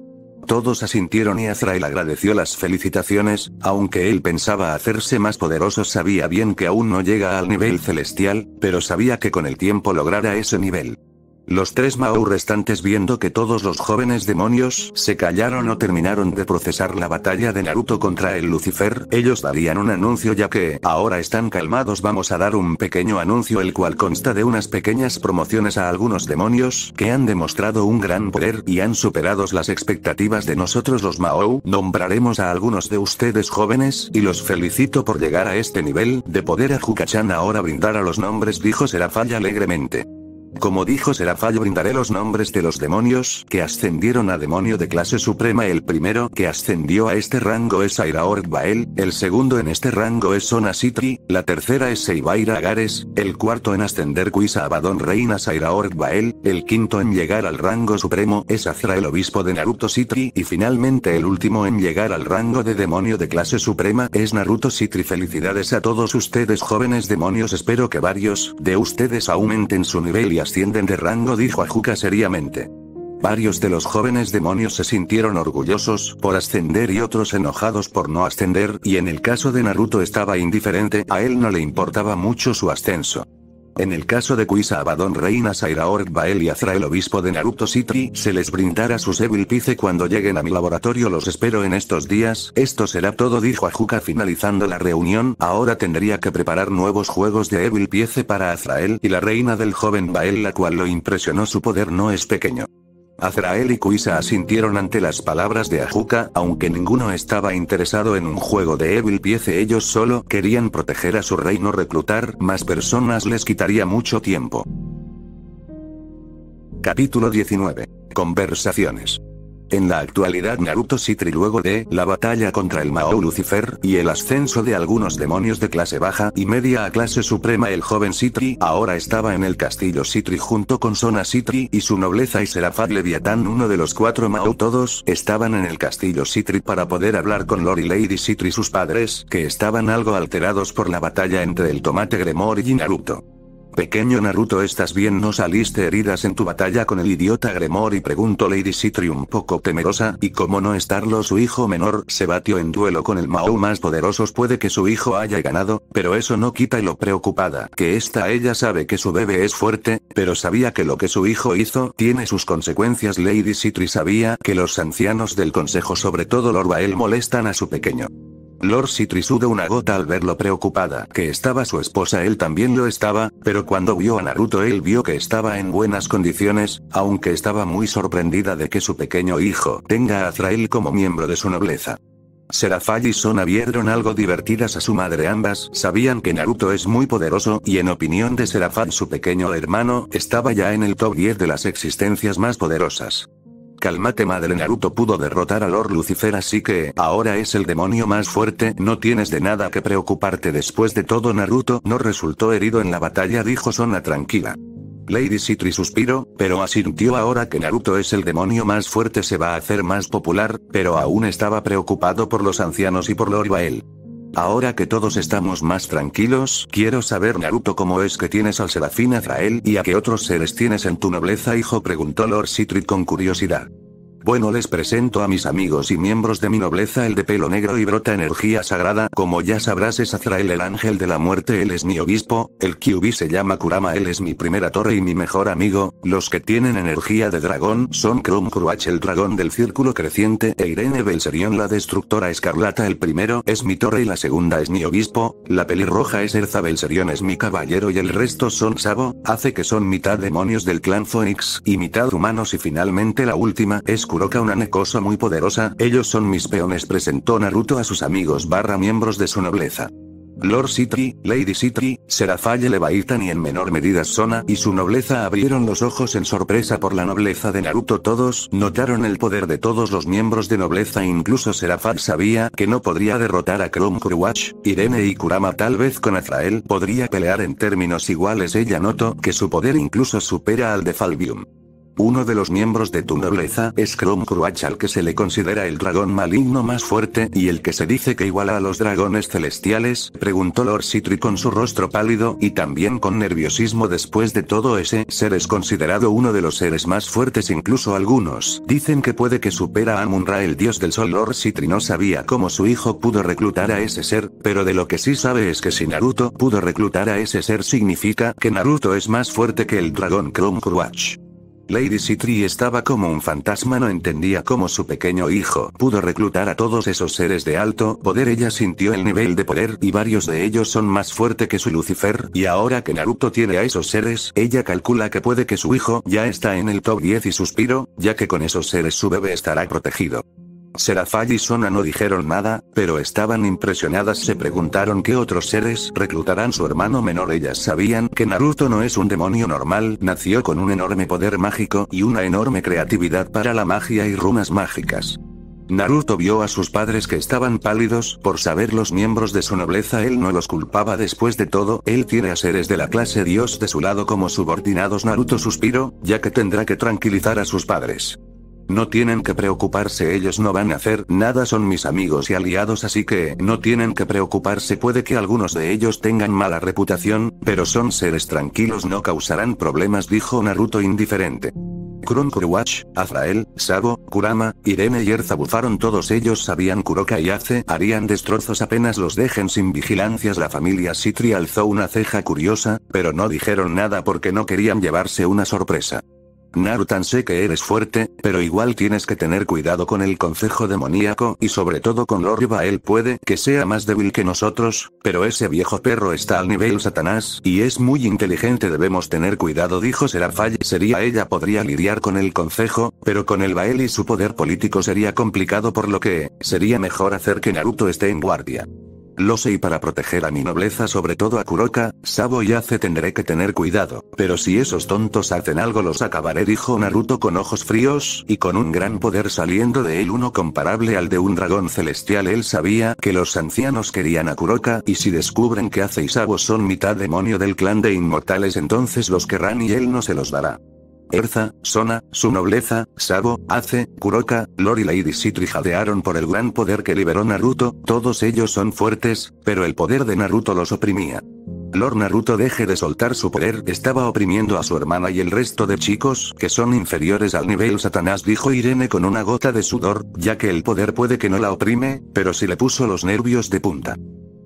Todos asintieron y Azrael agradeció las felicitaciones, aunque él pensaba hacerse más poderoso sabía bien que aún no llega al nivel celestial, pero sabía que con el tiempo logrará ese nivel. Los tres Mao restantes viendo que todos los jóvenes demonios se callaron o terminaron de procesar la batalla de Naruto contra el Lucifer, ellos darían un anuncio ya que, ahora están calmados vamos a dar un pequeño anuncio el cual consta de unas pequeñas promociones a algunos demonios que han demostrado un gran poder y han superado las expectativas de nosotros los Mao, nombraremos a algunos de ustedes jóvenes y los felicito por llegar a este nivel de poder a Jukachan ahora brindar a los nombres dijo Serafalla alegremente. Como dijo serafallo brindaré los nombres de los demonios que ascendieron a demonio de clase suprema. El primero que ascendió a este rango es Airaor Bael, el segundo en este rango es sitri la tercera es Seibaira Agares, el cuarto en ascender Kuisa Abadón Reina Sairaor Bael, el quinto en llegar al rango supremo es Azra el obispo de Naruto Sitri y finalmente el último en llegar al rango de demonio de clase suprema es Naruto Sitri. Felicidades a todos ustedes jóvenes demonios espero que varios de ustedes aumenten su nivel y ascienden de rango dijo Ajuka seriamente. Varios de los jóvenes demonios se sintieron orgullosos por ascender y otros enojados por no ascender, y en el caso de Naruto estaba indiferente, a él no le importaba mucho su ascenso. En el caso de Kuisa Abaddon Reina Saira Bael y Azrael obispo de Naruto City, se les brindará sus Evil Piece cuando lleguen a mi laboratorio los espero en estos días, esto será todo dijo Ajuka finalizando la reunión, ahora tendría que preparar nuevos juegos de Evil Piece para Azrael y la reina del joven Bael la cual lo impresionó su poder no es pequeño. Azrael y Kuisa asintieron ante las palabras de Ajuka, aunque ninguno estaba interesado en un juego de Evil Piece ellos solo querían proteger a su reino reclutar más personas les quitaría mucho tiempo. Capítulo 19. Conversaciones. En la actualidad Naruto Sitri luego de la batalla contra el Mao Lucifer y el ascenso de algunos demonios de clase baja y media a clase suprema el joven Sitri ahora estaba en el castillo Sitri junto con Sona Sitri y su nobleza y Serafat Leviatán uno de los cuatro Mao todos estaban en el castillo Sitri para poder hablar con Lori Lady Citri sus padres que estaban algo alterados por la batalla entre el tomate Gremor y Naruto. Pequeño Naruto, ¿estás bien? No saliste heridas en tu batalla con el idiota gremor y preguntó Lady Citri un poco temerosa, y como no estarlo, su hijo menor se batió en duelo con el Mao más poderosos. Puede que su hijo haya ganado, pero eso no quita lo preocupada que está. Ella sabe que su bebé es fuerte, pero sabía que lo que su hijo hizo tiene sus consecuencias. Lady Citri sabía que los ancianos del consejo, sobre todo Lord Bael, molestan a su pequeño. Lord Citri sudó una gota al verlo preocupada que estaba su esposa, él también lo estaba, pero cuando vio a Naruto él vio que estaba en buenas condiciones, aunque estaba muy sorprendida de que su pequeño hijo tenga a Azrael como miembro de su nobleza. Serafal y Sona vieron algo divertidas a su madre ambas, sabían que Naruto es muy poderoso y en opinión de Serafal su pequeño hermano estaba ya en el top 10 de las existencias más poderosas calmate madre Naruto pudo derrotar a Lord Lucifer así que ahora es el demonio más fuerte, no tienes de nada que preocuparte después de todo Naruto no resultó herido en la batalla dijo Sona tranquila. Lady Citri suspiró, pero asintió ahora que Naruto es el demonio más fuerte se va a hacer más popular, pero aún estaba preocupado por los ancianos y por Lord Bael. Ahora que todos estamos más tranquilos, quiero saber Naruto cómo es que tienes al serafín Azrael y a qué otros seres tienes en tu nobleza hijo preguntó Lord Citric con curiosidad. Bueno les presento a mis amigos y miembros de mi nobleza el de pelo negro y brota energía sagrada como ya sabrás es Azrael el ángel de la muerte él es mi obispo, el Kyubi se llama Kurama él es mi primera torre y mi mejor amigo, los que tienen energía de dragón son Krum Kruach el dragón del círculo creciente e Irene Belserion la destructora escarlata el primero es mi torre y la segunda es mi obispo, la pelirroja es Erza Belserion es mi caballero y el resto son Sabo, hace que son mitad demonios del clan Phoenix y mitad humanos y finalmente la última es una necosa muy poderosa, ellos son mis peones presentó Naruto a sus amigos barra miembros de su nobleza. Lord Sitri, Lady Sitri, y Levaitan y en menor medida Sona y su nobleza abrieron los ojos en sorpresa por la nobleza de Naruto. Todos notaron el poder de todos los miembros de nobleza, incluso Serafay sabía que no podría derrotar a Krom Kurwach, Irene y Kurama. Tal vez con Azrael podría pelear en términos iguales. Ella notó que su poder incluso supera al de Falbium. Uno de los miembros de tu nobleza es Chrome Cruach al que se le considera el dragón maligno más fuerte y el que se dice que iguala a los dragones celestiales, preguntó Lord Citri con su rostro pálido y también con nerviosismo después de todo ese ser es considerado uno de los seres más fuertes incluso algunos dicen que puede que supera a Munra el dios del sol Lord Citri no sabía cómo su hijo pudo reclutar a ese ser, pero de lo que sí sabe es que si Naruto pudo reclutar a ese ser significa que Naruto es más fuerte que el dragón Chrome Cruach. Lady Citri estaba como un fantasma, no entendía cómo su pequeño hijo pudo reclutar a todos esos seres de alto poder. Ella sintió el nivel de poder y varios de ellos son más fuerte que su Lucifer, y ahora que Naruto tiene a esos seres, ella calcula que puede que su hijo ya está en el top 10 y suspiro, ya que con esos seres su bebé estará protegido. Serafai y Sona no dijeron nada, pero estaban impresionadas. Se preguntaron qué otros seres reclutarán su hermano menor. Ellas sabían que Naruto no es un demonio normal, nació con un enorme poder mágico y una enorme creatividad para la magia y runas mágicas. Naruto vio a sus padres que estaban pálidos por saber los miembros de su nobleza, él no los culpaba después de todo, él tiene a seres de la clase dios de su lado como subordinados. Naruto suspiró, ya que tendrá que tranquilizar a sus padres. No tienen que preocuparse, ellos no van a hacer nada, son mis amigos y aliados, así que no tienen que preocuparse, puede que algunos de ellos tengan mala reputación, pero son seres tranquilos, no causarán problemas, dijo Naruto indiferente. Kron Azrael, Sabo, Kurama, Irene y Erza todos ellos sabían Kuroka y Ace harían destrozos apenas los dejen sin vigilancias la familia Sitri alzó una ceja curiosa, pero no dijeron nada porque no querían llevarse una sorpresa. Narutan sé que eres fuerte, pero igual tienes que tener cuidado con el concejo demoníaco y sobre todo con Lord Él puede que sea más débil que nosotros, pero ese viejo perro está al nivel Satanás y es muy inteligente. Debemos tener cuidado, dijo Serafay. Sería ella podría lidiar con el concejo, pero con el Bael y su poder político sería complicado por lo que, sería mejor hacer que Naruto esté en guardia. Lo sé y para proteger a mi nobleza, sobre todo a Kuroka, Sabo y Ace tendré que tener cuidado, pero si esos tontos hacen algo los acabaré, dijo Naruto con ojos fríos, y con un gran poder saliendo de él uno comparable al de un dragón celestial. Él sabía que los ancianos querían a Kuroka, y si descubren que Ace y Sabo son mitad demonio del clan de inmortales entonces los querrán y él no se los dará. Erza, Sona, su nobleza, Sabo, Ace, Kuroka, Lore y Lady jadearon por el gran poder que liberó Naruto, todos ellos son fuertes, pero el poder de Naruto los oprimía. Lord Naruto deje de soltar su poder, estaba oprimiendo a su hermana y el resto de chicos que son inferiores al nivel Satanás dijo Irene con una gota de sudor, ya que el poder puede que no la oprime, pero si le puso los nervios de punta.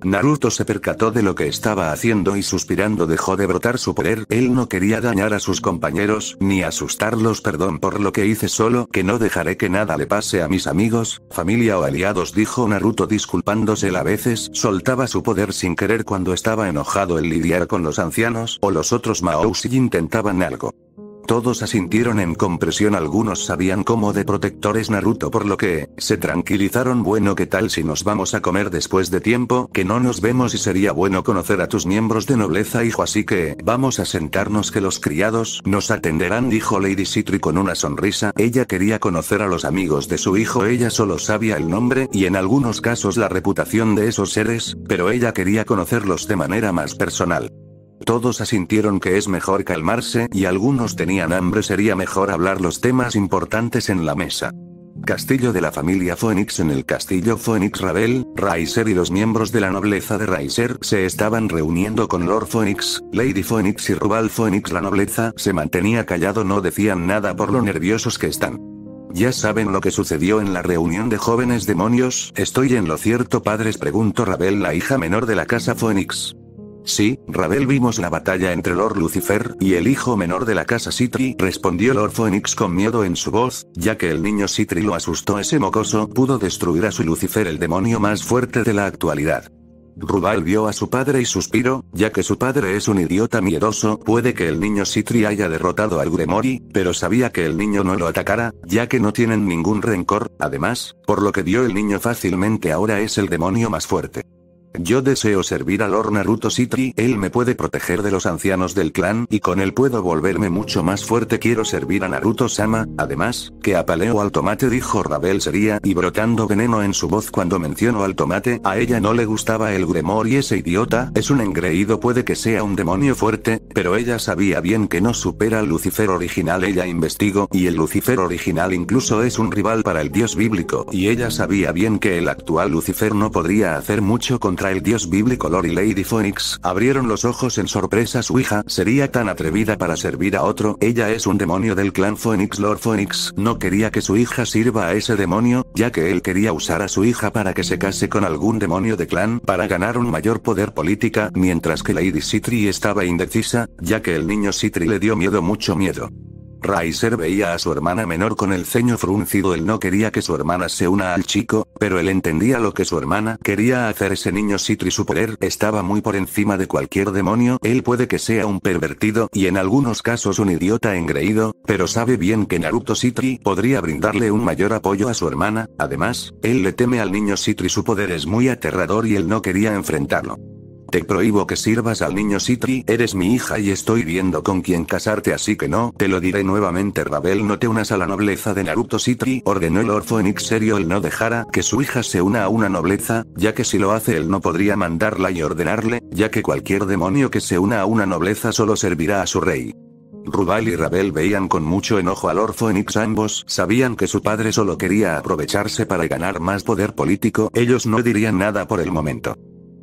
Naruto se percató de lo que estaba haciendo y suspirando dejó de brotar su poder, él no quería dañar a sus compañeros, ni asustarlos perdón por lo que hice solo que no dejaré que nada le pase a mis amigos, familia o aliados dijo Naruto disculpándose a veces soltaba su poder sin querer cuando estaba enojado el lidiar con los ancianos o los otros Mao si intentaban algo. Todos asintieron en compresión algunos sabían cómo de protectores Naruto por lo que, se tranquilizaron bueno qué tal si nos vamos a comer después de tiempo que no nos vemos y sería bueno conocer a tus miembros de nobleza hijo así que, vamos a sentarnos que los criados nos atenderán dijo Lady Citri con una sonrisa ella quería conocer a los amigos de su hijo ella solo sabía el nombre y en algunos casos la reputación de esos seres, pero ella quería conocerlos de manera más personal. Todos asintieron que es mejor calmarse y algunos tenían hambre sería mejor hablar los temas importantes en la mesa. Castillo de la familia Phoenix En el castillo Phoenix Ravel, Raiser y los miembros de la nobleza de Raiser se estaban reuniendo con Lord Phoenix, Lady Phoenix y Rubal Phoenix La nobleza se mantenía callado no decían nada por lo nerviosos que están. Ya saben lo que sucedió en la reunión de jóvenes demonios, estoy en lo cierto padres preguntó Ravel la hija menor de la casa Phoenix. Sí, Rabel vimos la batalla entre Lord Lucifer y el hijo menor de la casa Citri, respondió Lord Phoenix con miedo en su voz, ya que el niño Citri lo asustó ese mocoso pudo destruir a su Lucifer el demonio más fuerte de la actualidad. Rubal vio a su padre y suspiró, ya que su padre es un idiota miedoso, puede que el niño Citri haya derrotado al Gremori, pero sabía que el niño no lo atacara, ya que no tienen ningún rencor, además, por lo que dio el niño fácilmente ahora es el demonio más fuerte. Yo deseo servir al Lord Naruto sitri él me puede proteger de los ancianos del clan y con él puedo volverme mucho más fuerte. Quiero servir a Naruto Sama, además, que apaleo al tomate, dijo Rabel sería, y brotando veneno en su voz cuando mencionó al tomate, a ella no le gustaba el gremor y ese idiota es un engreído, puede que sea un demonio fuerte, pero ella sabía bien que no supera al Lucifer original. Ella investigó, y el Lucifer original incluso es un rival para el dios bíblico, y ella sabía bien que el actual Lucifer no podría hacer mucho con el dios bíblico Lord y Lady Phoenix abrieron los ojos en sorpresa su hija sería tan atrevida para servir a otro, ella es un demonio del clan Phoenix Lord Phoenix no quería que su hija sirva a ese demonio, ya que él quería usar a su hija para que se case con algún demonio de clan para ganar un mayor poder política, mientras que Lady Citri estaba indecisa, ya que el niño Citri le dio miedo mucho miedo. Raiser veía a su hermana menor con el ceño fruncido. Él no quería que su hermana se una al chico, pero él entendía lo que su hermana quería hacer ese niño Citri. Su poder estaba muy por encima de cualquier demonio. Él puede que sea un pervertido y en algunos casos un idiota engreído, pero sabe bien que Naruto Citri podría brindarle un mayor apoyo a su hermana. Además, él le teme al niño Citri. Su poder es muy aterrador y él no quería enfrentarlo. Te prohíbo que sirvas al niño Sitri, eres mi hija y estoy viendo con quién casarte así que no, te lo diré nuevamente Rabel no te unas a la nobleza de Naruto Sitri, ordenó el orfo serio el no dejara que su hija se una a una nobleza, ya que si lo hace él no podría mandarla y ordenarle, ya que cualquier demonio que se una a una nobleza solo servirá a su rey. Rubal y Rabel veían con mucho enojo al Orfo ambos sabían que su padre solo quería aprovecharse para ganar más poder político, ellos no dirían nada por el momento.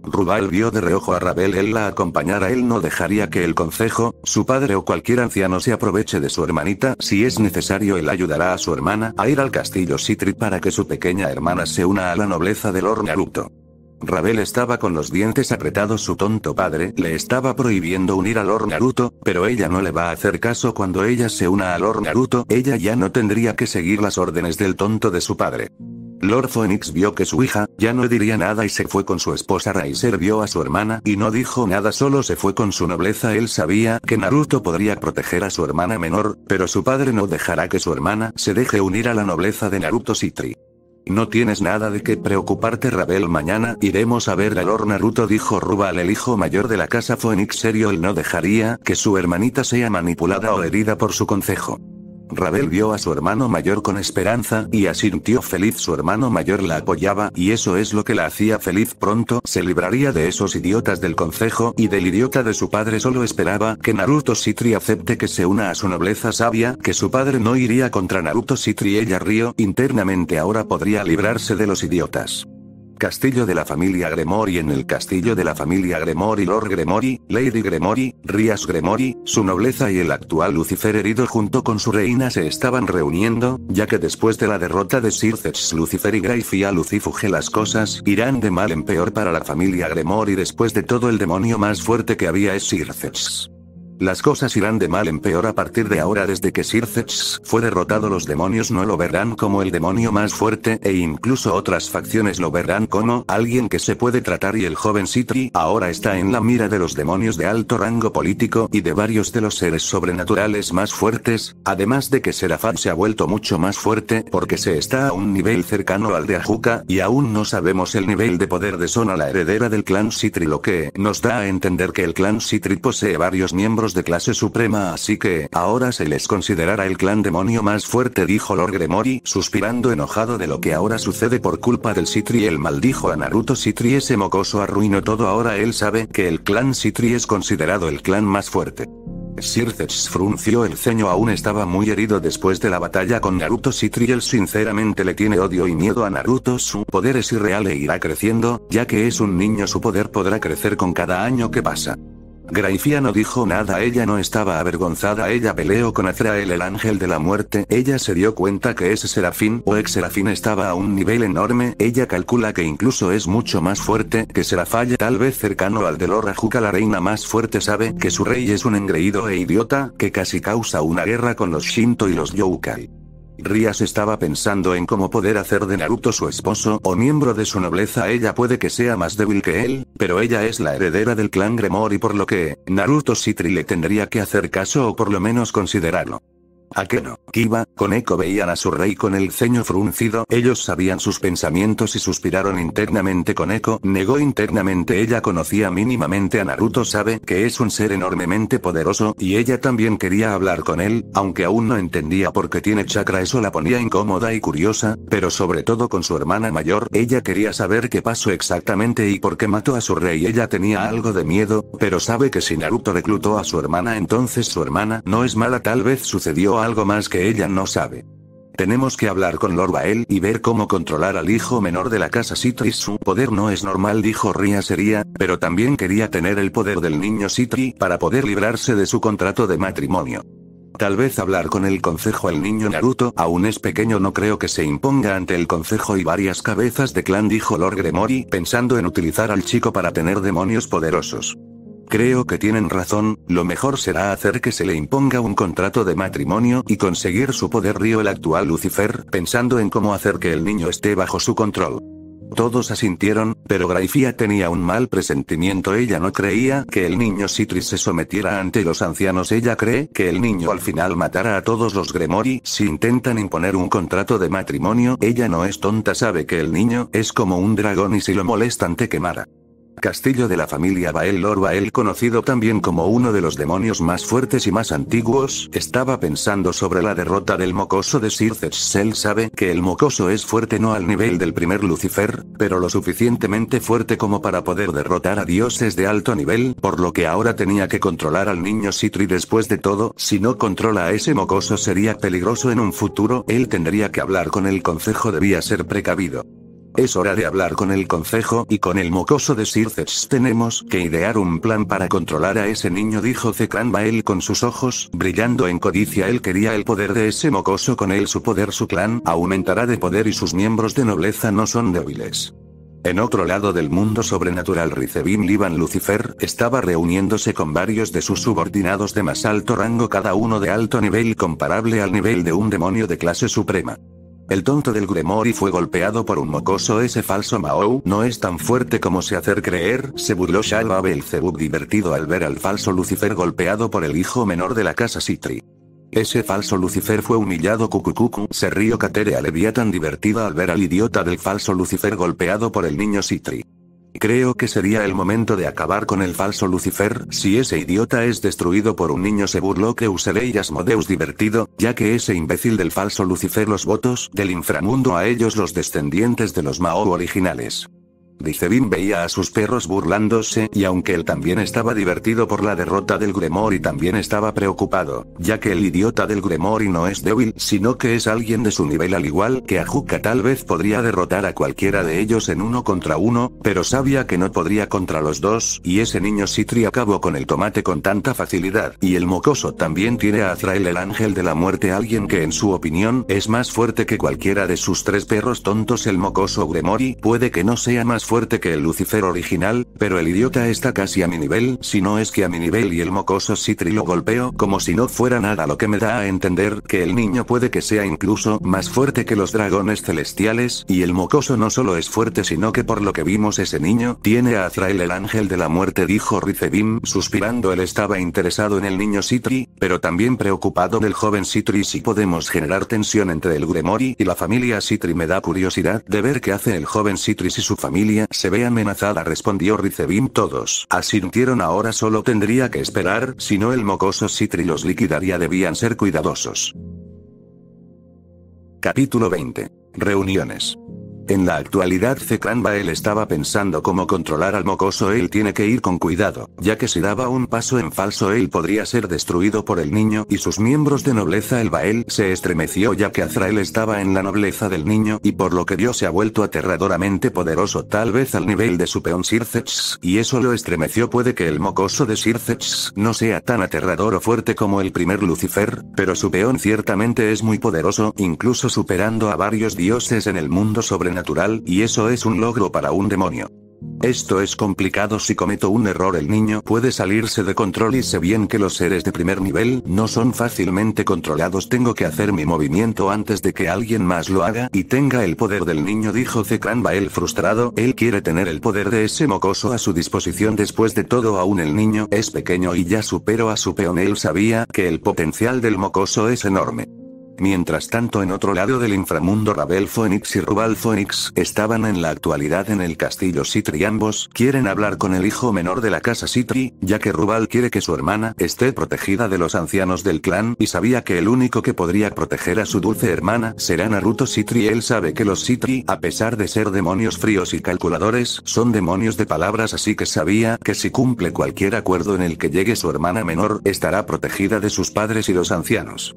Rubal vio de reojo a Rabel él la acompañara él no dejaría que el concejo, su padre o cualquier anciano se aproveche de su hermanita si es necesario él ayudará a su hermana a ir al castillo Sitri para que su pequeña hermana se una a la nobleza del Naruto. Rabel estaba con los dientes apretados. Su tonto padre le estaba prohibiendo unir a Lord Naruto, pero ella no le va a hacer caso cuando ella se una a Lord Naruto, ella ya no tendría que seguir las órdenes del tonto de su padre. Lord Phoenix vio que su hija ya no diría nada y se fue con su esposa Raiser vio a su hermana y no dijo nada solo se fue con su nobleza él sabía que Naruto podría proteger a su hermana menor, pero su padre no dejará que su hermana se deje unir a la nobleza de Naruto Citri. No tienes nada de qué preocuparte Rabel mañana iremos a ver a Lord Naruto dijo Rubal el hijo mayor de la casa Phoenix serio él no dejaría que su hermanita sea manipulada o herida por su consejo. Rabel vio a su hermano mayor con esperanza y asintió feliz su hermano mayor la apoyaba y eso es lo que la hacía feliz pronto se libraría de esos idiotas del consejo y del idiota de su padre solo esperaba que Naruto Sitri acepte que se una a su nobleza sabia que su padre no iría contra Naruto Sitri ella río internamente ahora podría librarse de los idiotas. Castillo de la familia Gremory En el castillo de la familia Gremory Lord Gremory, Lady Gremory, Rias Gremory, su nobleza y el actual Lucifer herido junto con su reina se estaban reuniendo, ya que después de la derrota de Sircex Lucifer y Grayfia Lucifuge las cosas irán de mal en peor para la familia Gremory después de todo el demonio más fuerte que había es Sircex. Las cosas irán de mal en peor a partir de ahora desde que Cets fue derrotado los demonios no lo verán como el demonio más fuerte e incluso otras facciones lo verán como alguien que se puede tratar y el joven Citri ahora está en la mira de los demonios de alto rango político y de varios de los seres sobrenaturales más fuertes, además de que Serafat se ha vuelto mucho más fuerte porque se está a un nivel cercano al de Ajuka y aún no sabemos el nivel de poder de Sona la heredera del clan Citri lo que nos da a entender que el clan Citri posee varios miembros de clase suprema así que, ahora se les considerará el clan demonio más fuerte dijo Lord Gremory, suspirando enojado de lo que ahora sucede por culpa del Citri el maldijo a Naruto Citri ese mocoso arruinó todo ahora él sabe que el clan Citri es considerado el clan más fuerte. Sircex frunció el ceño aún estaba muy herido después de la batalla con Naruto él sinceramente le tiene odio y miedo a Naruto su poder es irreal e irá creciendo, ya que es un niño su poder podrá crecer con cada año que pasa. Grayfia no dijo nada, ella no estaba avergonzada, ella peleó con Azrael el ángel de la muerte, ella se dio cuenta que ese serafín o ex serafín estaba a un nivel enorme, ella calcula que incluso es mucho más fuerte que Serafalle, tal vez cercano al de Lorajuka la reina más fuerte sabe que su rey es un engreído e idiota, que casi causa una guerra con los Shinto y los Yokai. Rías estaba pensando en cómo poder hacer de Naruto su esposo o miembro de su nobleza. Ella puede que sea más débil que él, pero ella es la heredera del clan Gremor y por lo que, Naruto Citri le tendría que hacer caso o por lo menos considerarlo. ¿A qué no? Kiba, con eco veían a su rey con el ceño fruncido. Ellos sabían sus pensamientos y suspiraron internamente con eco. Negó internamente ella conocía mínimamente a Naruto sabe que es un ser enormemente poderoso y ella también quería hablar con él, aunque aún no entendía por qué tiene chakra eso la ponía incómoda y curiosa, pero sobre todo con su hermana mayor. Ella quería saber qué pasó exactamente y por qué mató a su rey. Ella tenía algo de miedo, pero sabe que si Naruto reclutó a su hermana entonces su hermana no es mala tal vez sucedió algo más que ella no sabe. Tenemos que hablar con Lord Bael y ver cómo controlar al hijo menor de la casa Sitri. Su poder no es normal, dijo Ria Sería, pero también quería tener el poder del niño Sitri para poder librarse de su contrato de matrimonio. Tal vez hablar con el consejo el niño Naruto aún es pequeño no creo que se imponga ante el consejo y varias cabezas de clan dijo Lord Gremori pensando en utilizar al chico para tener demonios poderosos. Creo que tienen razón, lo mejor será hacer que se le imponga un contrato de matrimonio y conseguir su poder río el actual Lucifer, pensando en cómo hacer que el niño esté bajo su control. Todos asintieron, pero Graifía tenía un mal presentimiento. Ella no creía que el niño Citris se sometiera ante los ancianos. Ella cree que el niño al final matará a todos los Gremori. Si intentan imponer un contrato de matrimonio, ella no es tonta, sabe que el niño es como un dragón y si lo molestan te quemará. Castillo de la familia Bael Lord Bael conocido también como uno de los demonios más fuertes y más antiguos, estaba pensando sobre la derrota del mocoso de Sir Cell sabe que el mocoso es fuerte no al nivel del primer Lucifer, pero lo suficientemente fuerte como para poder derrotar a dioses de alto nivel, por lo que ahora tenía que controlar al niño Citri después de todo, si no controla a ese mocoso sería peligroso en un futuro, él tendría que hablar con el consejo debía ser precavido. Es hora de hablar con el concejo y con el mocoso de Sirces. Tenemos que idear un plan para controlar a ese niño, dijo Zekran con sus ojos brillando en codicia. Él quería el poder de ese mocoso con él, su poder, su clan aumentará de poder y sus miembros de nobleza no son débiles. En otro lado del mundo sobrenatural Ricebim Liban Lucifer estaba reuniéndose con varios de sus subordinados de más alto rango cada uno de alto nivel comparable al nivel de un demonio de clase suprema. El tonto del Gremori fue golpeado por un mocoso ese falso maou no es tan fuerte como se hacer creer, se burló el Belzebub divertido al ver al falso Lucifer golpeado por el hijo menor de la casa Citri. Ese falso Lucifer fue humillado cucucucu, se rió Catere Alevia tan divertida al ver al idiota del falso Lucifer golpeado por el niño Citri. Creo que sería el momento de acabar con el falso Lucifer, si ese idiota es destruido por un niño se burló que usaré y divertido, ya que ese imbécil del falso Lucifer los votos del inframundo a ellos los descendientes de los Mao originales bin veía a sus perros burlándose y aunque él también estaba divertido por la derrota del Gremori también estaba preocupado, ya que el idiota del Gremori no es débil sino que es alguien de su nivel al igual que Ajuka tal vez podría derrotar a cualquiera de ellos en uno contra uno, pero sabía que no podría contra los dos y ese niño Citri acabó con el tomate con tanta facilidad y el mocoso también tiene a Azrael el ángel de la muerte alguien que en su opinión es más fuerte que cualquiera de sus tres perros tontos el mocoso Gremori puede que no sea más fuerte que el Lucifer original, pero el idiota está casi a mi nivel, si no es que a mi nivel y el mocoso Citri lo golpeo como si no fuera nada lo que me da a entender que el niño puede que sea incluso más fuerte que los dragones celestiales, y el mocoso no solo es fuerte sino que por lo que vimos ese niño, tiene a Azrael el ángel de la muerte dijo Rizebim suspirando él estaba interesado en el niño Citri, pero también preocupado del joven Citri si podemos generar tensión entre el Gremori y la familia Citri me da curiosidad de ver qué hace el joven Citri y su familia se ve amenazada respondió Ricebim. todos. Asintieron ahora solo tendría que esperar, si no el mocoso Citri los liquidaría debían ser cuidadosos. Capítulo 20. Reuniones. En la actualidad Bael estaba pensando cómo controlar al mocoso él tiene que ir con cuidado, ya que si daba un paso en falso él podría ser destruido por el niño y sus miembros de nobleza el Bael se estremeció ya que Azrael estaba en la nobleza del niño y por lo que Dios se ha vuelto aterradoramente poderoso tal vez al nivel de su peón Sirces. y eso lo estremeció puede que el mocoso de Sircex no sea tan aterrador o fuerte como el primer Lucifer, pero su peón ciertamente es muy poderoso incluso superando a varios dioses en el mundo sobre natural y eso es un logro para un demonio. Esto es complicado si cometo un error el niño puede salirse de control y sé bien que los seres de primer nivel no son fácilmente controlados tengo que hacer mi movimiento antes de que alguien más lo haga y tenga el poder del niño dijo Zekranba. el frustrado él quiere tener el poder de ese mocoso a su disposición después de todo aún el niño es pequeño y ya superó a su peón él sabía que el potencial del mocoso es enorme. Mientras tanto en otro lado del inframundo Rabel Phoenix y Rubal Phoenix estaban en la actualidad en el castillo Citri ambos quieren hablar con el hijo menor de la casa Citri, ya que Rubal quiere que su hermana esté protegida de los ancianos del clan y sabía que el único que podría proteger a su dulce hermana será Naruto Citri él sabe que los Citri a pesar de ser demonios fríos y calculadores son demonios de palabras así que sabía que si cumple cualquier acuerdo en el que llegue su hermana menor estará protegida de sus padres y los ancianos.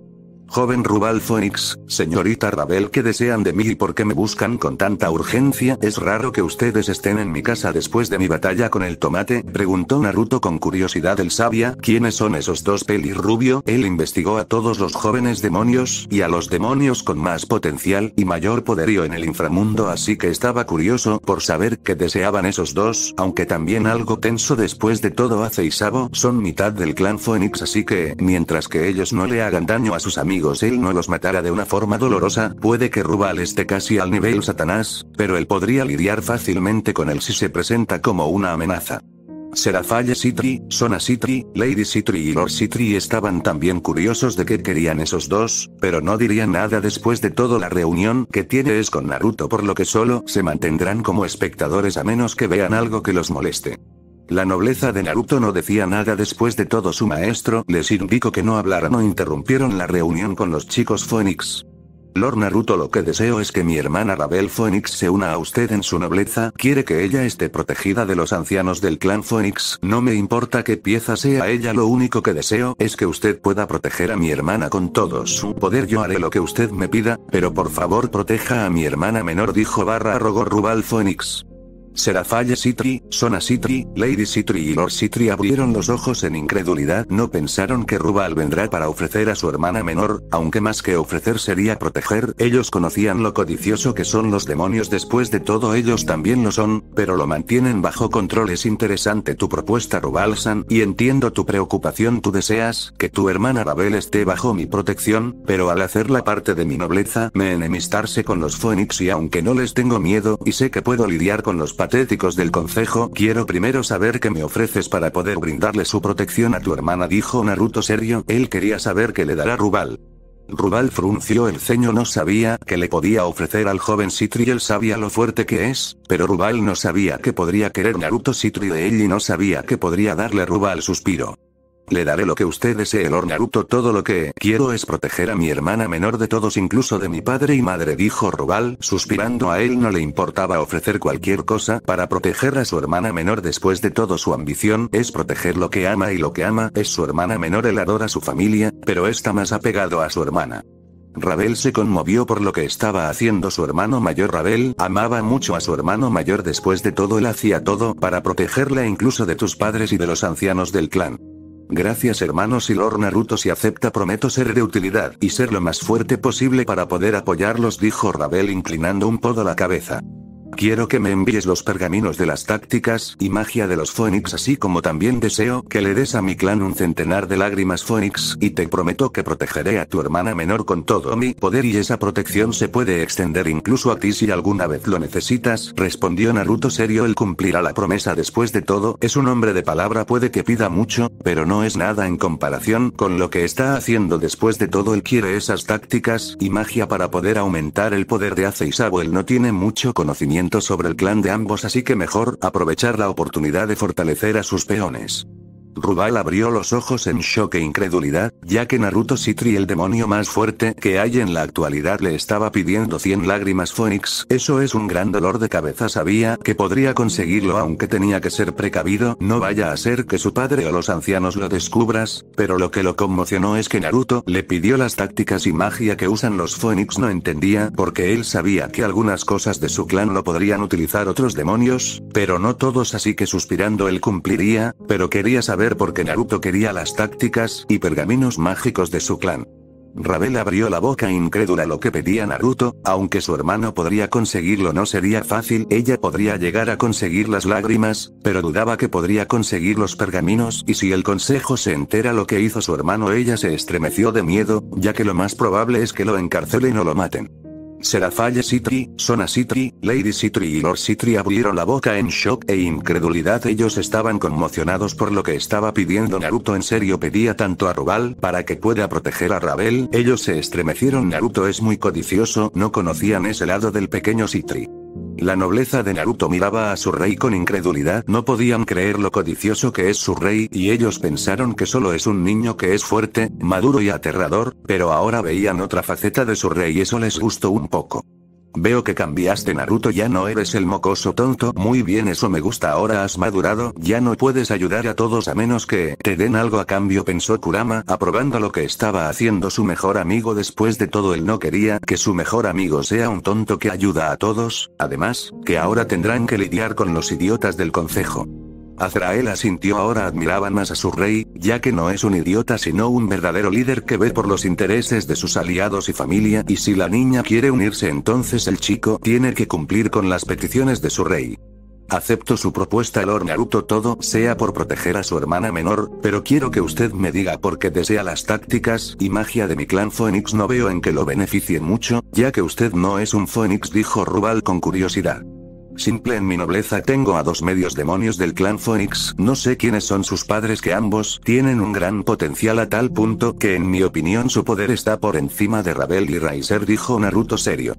Joven Rubal Phoenix, señorita Rabel, ¿qué desean de mí y por qué me buscan con tanta urgencia? Es raro que ustedes estén en mi casa después de mi batalla con el tomate, preguntó Naruto con curiosidad el sabia. ¿Quiénes son esos dos pelirrubio? Él investigó a todos los jóvenes demonios, y a los demonios con más potencial y mayor poderío en el inframundo, así que estaba curioso por saber qué deseaban esos dos, aunque también algo tenso después de todo hace y son mitad del clan Phoenix, así que, mientras que ellos no le hagan daño a sus amigos, él no los matara de una forma dolorosa, puede que Rubal esté casi al nivel Satanás, pero él podría lidiar fácilmente con él si se presenta como una amenaza. Serafalla Citri, Sona Citri, Lady Citri y Lord Citri estaban también curiosos de qué querían esos dos, pero no dirían nada después de toda la reunión que tiene es con Naruto por lo que solo se mantendrán como espectadores a menos que vean algo que los moleste. La nobleza de Naruto no decía nada después de todo su maestro les indicó que no hablaran o interrumpieron la reunión con los chicos Phoenix. Lord Naruto lo que deseo es que mi hermana Rabel Phoenix se una a usted en su nobleza, quiere que ella esté protegida de los ancianos del clan Phoenix, no me importa qué pieza sea ella, lo único que deseo es que usted pueda proteger a mi hermana con todo su poder, yo haré lo que usted me pida, pero por favor proteja a mi hermana menor, dijo barra rogó Rubal Phoenix. Serafalle Citri, Sona Citri, Lady Citri y Lord Citri abrieron los ojos en incredulidad. No pensaron que Rubal vendrá para ofrecer a su hermana menor, aunque más que ofrecer sería proteger. Ellos conocían lo codicioso que son los demonios después de todo ellos también lo son, pero lo mantienen bajo control. Es interesante tu propuesta Rubal-san y entiendo tu preocupación. Tú deseas que tu hermana Rabel esté bajo mi protección, pero al hacerla parte de mi nobleza me enemistarse con los Phoenix y aunque no les tengo miedo y sé que puedo lidiar con los patéticos del concejo. Quiero primero saber qué me ofreces para poder brindarle su protección a tu hermana, dijo Naruto serio. Él quería saber qué le dará Rubal. Rubal frunció el ceño, no sabía qué le podía ofrecer al joven Citri, él sabía lo fuerte que es, pero Rubal no sabía qué podría querer Naruto Citri de él y no sabía que podría darle Rubal suspiro. Le daré lo que usted desee el Naruto todo lo que quiero es proteger a mi hermana menor de todos incluso de mi padre y madre dijo Rubal suspirando a él no le importaba ofrecer cualquier cosa para proteger a su hermana menor después de todo su ambición es proteger lo que ama y lo que ama es su hermana menor él adora su familia, pero está más apegado a su hermana. Rabel se conmovió por lo que estaba haciendo su hermano mayor. Rabel amaba mucho a su hermano mayor después de todo él hacía todo para protegerla incluso de tus padres y de los ancianos del clan. Gracias hermanos y Lord Naruto si acepta prometo ser de utilidad y ser lo más fuerte posible para poder apoyarlos dijo Rabel inclinando un poco la cabeza. Quiero que me envíes los pergaminos de las tácticas y magia de los Fénix, así como también deseo que le des a mi clan un centenar de lágrimas Fénix. y te prometo que protegeré a tu hermana menor con todo mi poder y esa protección se puede extender incluso a ti si alguna vez lo necesitas, respondió Naruto serio, él cumplirá la promesa después de todo, es un hombre de palabra, puede que pida mucho, pero no es nada en comparación con lo que está haciendo después de todo él quiere esas tácticas y magia para poder aumentar el poder de Ace Isabo él no tiene mucho conocimiento sobre el clan de ambos así que mejor aprovechar la oportunidad de fortalecer a sus peones. Rubal abrió los ojos en shock e incredulidad, ya que Naruto Citri, el demonio más fuerte que hay en la actualidad, le estaba pidiendo 100 lágrimas Phoenix. Eso es un gran dolor de cabeza. Sabía que podría conseguirlo, aunque tenía que ser precavido. No vaya a ser que su padre o los ancianos lo descubras, pero lo que lo conmocionó es que Naruto le pidió las tácticas y magia que usan los Phoenix. No entendía, porque él sabía que algunas cosas de su clan lo podrían utilizar otros demonios, pero no todos, así que suspirando él cumpliría, pero quería saber porque Naruto quería las tácticas y pergaminos mágicos de su clan. Rabel abrió la boca incrédula lo que pedía Naruto, aunque su hermano podría conseguirlo no sería fácil, ella podría llegar a conseguir las lágrimas, pero dudaba que podría conseguir los pergaminos y si el consejo se entera lo que hizo su hermano ella se estremeció de miedo, ya que lo más probable es que lo encarcelen o lo maten. Serafalle Citri, Sona Citri, Lady Citri y Lord Citri abrieron la boca en shock e incredulidad. Ellos estaban conmocionados por lo que estaba pidiendo Naruto. En serio pedía tanto a Rubal para que pueda proteger a Rabel. Ellos se estremecieron. Naruto es muy codicioso, no conocían ese lado del pequeño Citri. La nobleza de Naruto miraba a su rey con incredulidad, no podían creer lo codicioso que es su rey y ellos pensaron que solo es un niño que es fuerte, maduro y aterrador, pero ahora veían otra faceta de su rey y eso les gustó un poco. Veo que cambiaste Naruto, ya no eres el mocoso tonto. Muy bien, eso me gusta, ahora has madurado, ya no puedes ayudar a todos a menos que te den algo a cambio, pensó Kurama, aprobando lo que estaba haciendo su mejor amigo. Después de todo, él no quería que su mejor amigo sea un tonto que ayuda a todos, además, que ahora tendrán que lidiar con los idiotas del consejo. Azrael asintió ahora admiraba más a su rey, ya que no es un idiota sino un verdadero líder que ve por los intereses de sus aliados y familia y si la niña quiere unirse entonces el chico tiene que cumplir con las peticiones de su rey. Acepto su propuesta Lord Naruto todo sea por proteger a su hermana menor, pero quiero que usted me diga por qué desea las tácticas y magia de mi clan Phoenix no veo en que lo beneficien mucho, ya que usted no es un Phoenix dijo Rubal con curiosidad. Simple en mi nobleza tengo a dos medios demonios del clan Phoenix, no sé quiénes son sus padres que ambos tienen un gran potencial a tal punto que en mi opinión su poder está por encima de Rabel y Raiser dijo Naruto serio.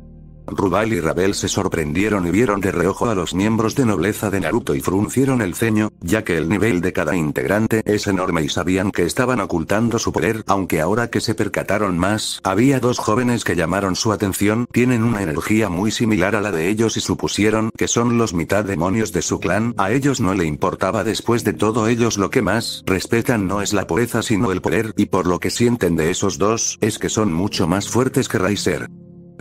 Rubal y Rabel se sorprendieron y vieron de reojo a los miembros de nobleza de Naruto y fruncieron el ceño, ya que el nivel de cada integrante es enorme y sabían que estaban ocultando su poder, aunque ahora que se percataron más, había dos jóvenes que llamaron su atención, tienen una energía muy similar a la de ellos y supusieron que son los mitad demonios de su clan, a ellos no le importaba después de todo ellos lo que más respetan no es la pureza sino el poder, y por lo que sienten de esos dos, es que son mucho más fuertes que Raiser.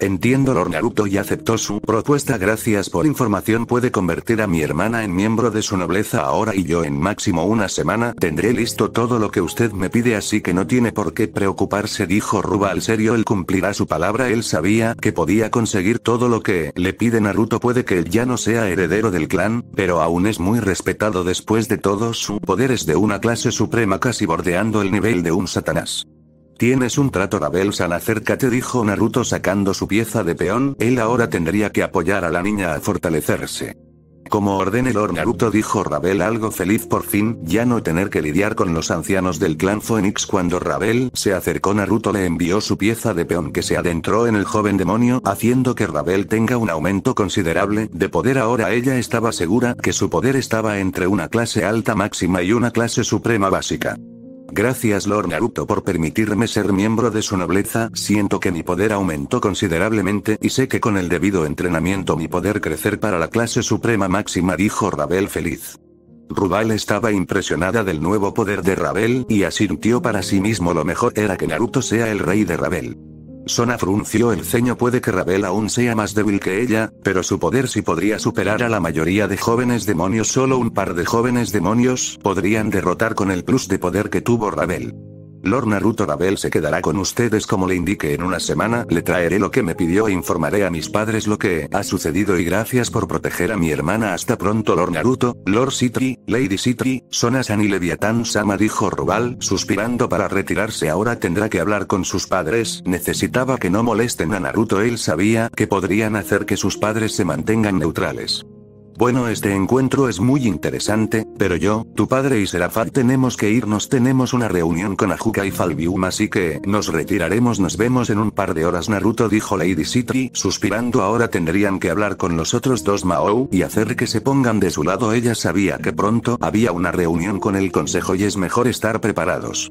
Entiendo Lord Naruto y aceptó su propuesta gracias por información puede convertir a mi hermana en miembro de su nobleza ahora y yo en máximo una semana tendré listo todo lo que usted me pide así que no tiene por qué preocuparse dijo Ruba al serio él cumplirá su palabra él sabía que podía conseguir todo lo que le pide Naruto puede que él ya no sea heredero del clan, pero aún es muy respetado después de todo su poder es de una clase suprema casi bordeando el nivel de un satanás. Tienes un trato Rabel San acércate dijo Naruto sacando su pieza de peón, él ahora tendría que apoyar a la niña a fortalecerse. Como el or Naruto dijo Rabel algo feliz por fin, ya no tener que lidiar con los ancianos del clan Phoenix cuando Rabel se acercó Naruto le envió su pieza de peón que se adentró en el joven demonio haciendo que Rabel tenga un aumento considerable de poder ahora ella estaba segura que su poder estaba entre una clase alta máxima y una clase suprema básica. Gracias Lord Naruto por permitirme ser miembro de su nobleza, siento que mi poder aumentó considerablemente y sé que con el debido entrenamiento mi poder crecer para la clase suprema máxima dijo Rabel feliz. Rubal estaba impresionada del nuevo poder de Rabel y asintió para sí mismo lo mejor era que Naruto sea el rey de Rabel. Sona frunció el ceño puede que Rabel aún sea más débil que ella, pero su poder sí podría superar a la mayoría de jóvenes demonios. Solo un par de jóvenes demonios podrían derrotar con el plus de poder que tuvo Rabel. Lord Naruto Rabel se quedará con ustedes como le indique en una semana, le traeré lo que me pidió e informaré a mis padres lo que ha sucedido y gracias por proteger a mi hermana hasta pronto Lord Naruto, Lord Citri, Lady Citri, Sonasan y Leviatán Sama dijo Rubal suspirando para retirarse ahora tendrá que hablar con sus padres, necesitaba que no molesten a Naruto él sabía que podrían hacer que sus padres se mantengan neutrales. Bueno, este encuentro es muy interesante, pero yo, tu padre y Serafat tenemos que irnos. Tenemos una reunión con Ajuka y Falbium, así que nos retiraremos. Nos vemos en un par de horas. Naruto dijo Lady Citri, suspirando. Ahora tendrían que hablar con los otros dos Mao y hacer que se pongan de su lado. Ella sabía que pronto había una reunión con el consejo y es mejor estar preparados.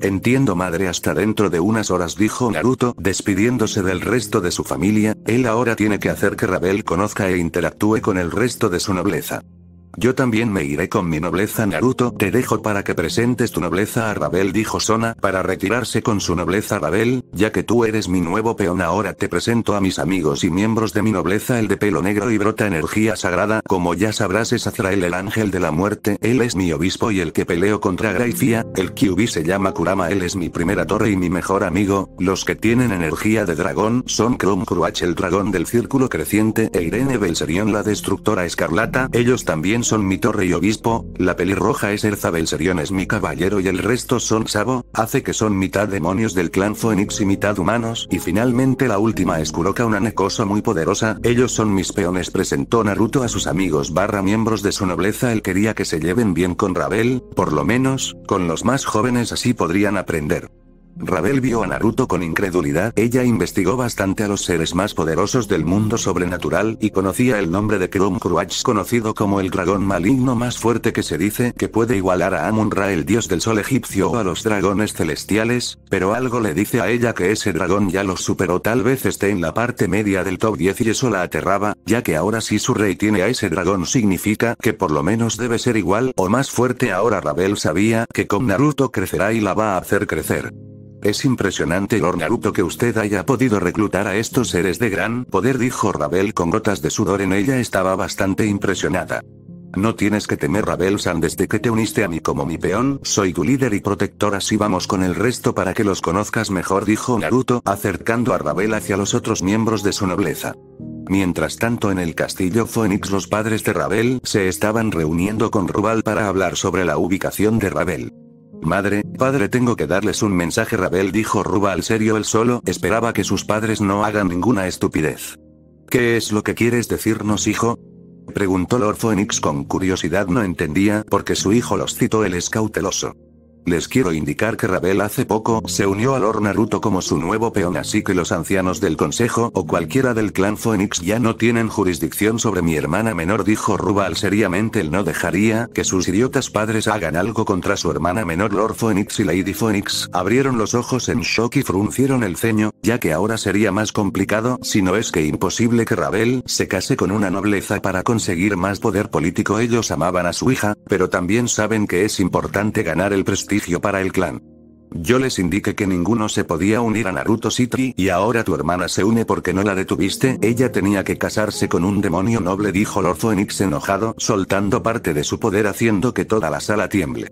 Entiendo madre hasta dentro de unas horas dijo Naruto, despidiéndose del resto de su familia, él ahora tiene que hacer que Rabel conozca e interactúe con el resto de su nobleza. Yo también me iré con mi nobleza Naruto, te dejo para que presentes tu nobleza a Rabel dijo Sona para retirarse con su nobleza Rabel, ya que tú eres mi nuevo peón ahora te presento a mis amigos y miembros de mi nobleza el de pelo negro y brota energía sagrada como ya sabrás es Azrael el ángel de la muerte, él es mi obispo y el que peleo contra Graifia, el Kyubi se llama Kurama él es mi primera torre y mi mejor amigo, los que tienen energía de dragón son Krum Kruach el dragón del círculo creciente e Irene Belserion la destructora escarlata, ellos también son son mi torre y obispo, la pelirroja es Erza Belserion es mi caballero y el resto son Sabo, hace que son mitad demonios del clan Phoenix y mitad humanos y finalmente la última es Kuroka una necosa muy poderosa, ellos son mis peones presentó Naruto a sus amigos barra miembros de su nobleza él quería que se lleven bien con Rabel, por lo menos, con los más jóvenes así podrían aprender. Rabel vio a Naruto con incredulidad, ella investigó bastante a los seres más poderosos del mundo sobrenatural y conocía el nombre de Krum Kruach conocido como el dragón maligno más fuerte que se dice que puede igualar a Amun-Ra el dios del sol egipcio o a los dragones celestiales, pero algo le dice a ella que ese dragón ya lo superó tal vez esté en la parte media del top 10 y eso la aterraba, ya que ahora si su rey tiene a ese dragón significa que por lo menos debe ser igual o más fuerte ahora Rabel sabía que con Naruto crecerá y la va a hacer crecer. Es impresionante Lord Naruto que usted haya podido reclutar a estos seres de gran poder, dijo Rabel con gotas de sudor en ella. Estaba bastante impresionada. No tienes que temer Rabel-san desde que te uniste a mí como mi peón, soy tu líder y protector así vamos con el resto para que los conozcas mejor dijo Naruto, acercando a Rabel hacia los otros miembros de su nobleza. Mientras tanto en el castillo Phoenix los padres de Rabel se estaban reuniendo con Rubal para hablar sobre la ubicación de Rabel. Madre, padre, tengo que darles un mensaje. Rabel dijo Ruba al serio, él solo esperaba que sus padres no hagan ninguna estupidez. ¿Qué es lo que quieres decirnos, hijo? preguntó Lord Phoenix con curiosidad. No entendía porque su hijo los citó. el es cauteloso. Les quiero indicar que Rabel hace poco se unió a Lord Naruto como su nuevo peón así que los ancianos del consejo o cualquiera del clan Phoenix ya no tienen jurisdicción sobre mi hermana menor dijo Rubal seriamente él no dejaría que sus idiotas padres hagan algo contra su hermana menor Lord Phoenix y Lady Phoenix abrieron los ojos en shock y fruncieron el ceño, ya que ahora sería más complicado si no es que imposible que Rabel se case con una nobleza para conseguir más poder político ellos amaban a su hija, pero también saben que es importante ganar el prestigio para el clan. Yo les indiqué que ninguno se podía unir a Naruto city y ahora tu hermana se une porque no la detuviste. Ella tenía que casarse con un demonio noble, dijo Lord Phoenix enojado, soltando parte de su poder haciendo que toda la sala tiemble.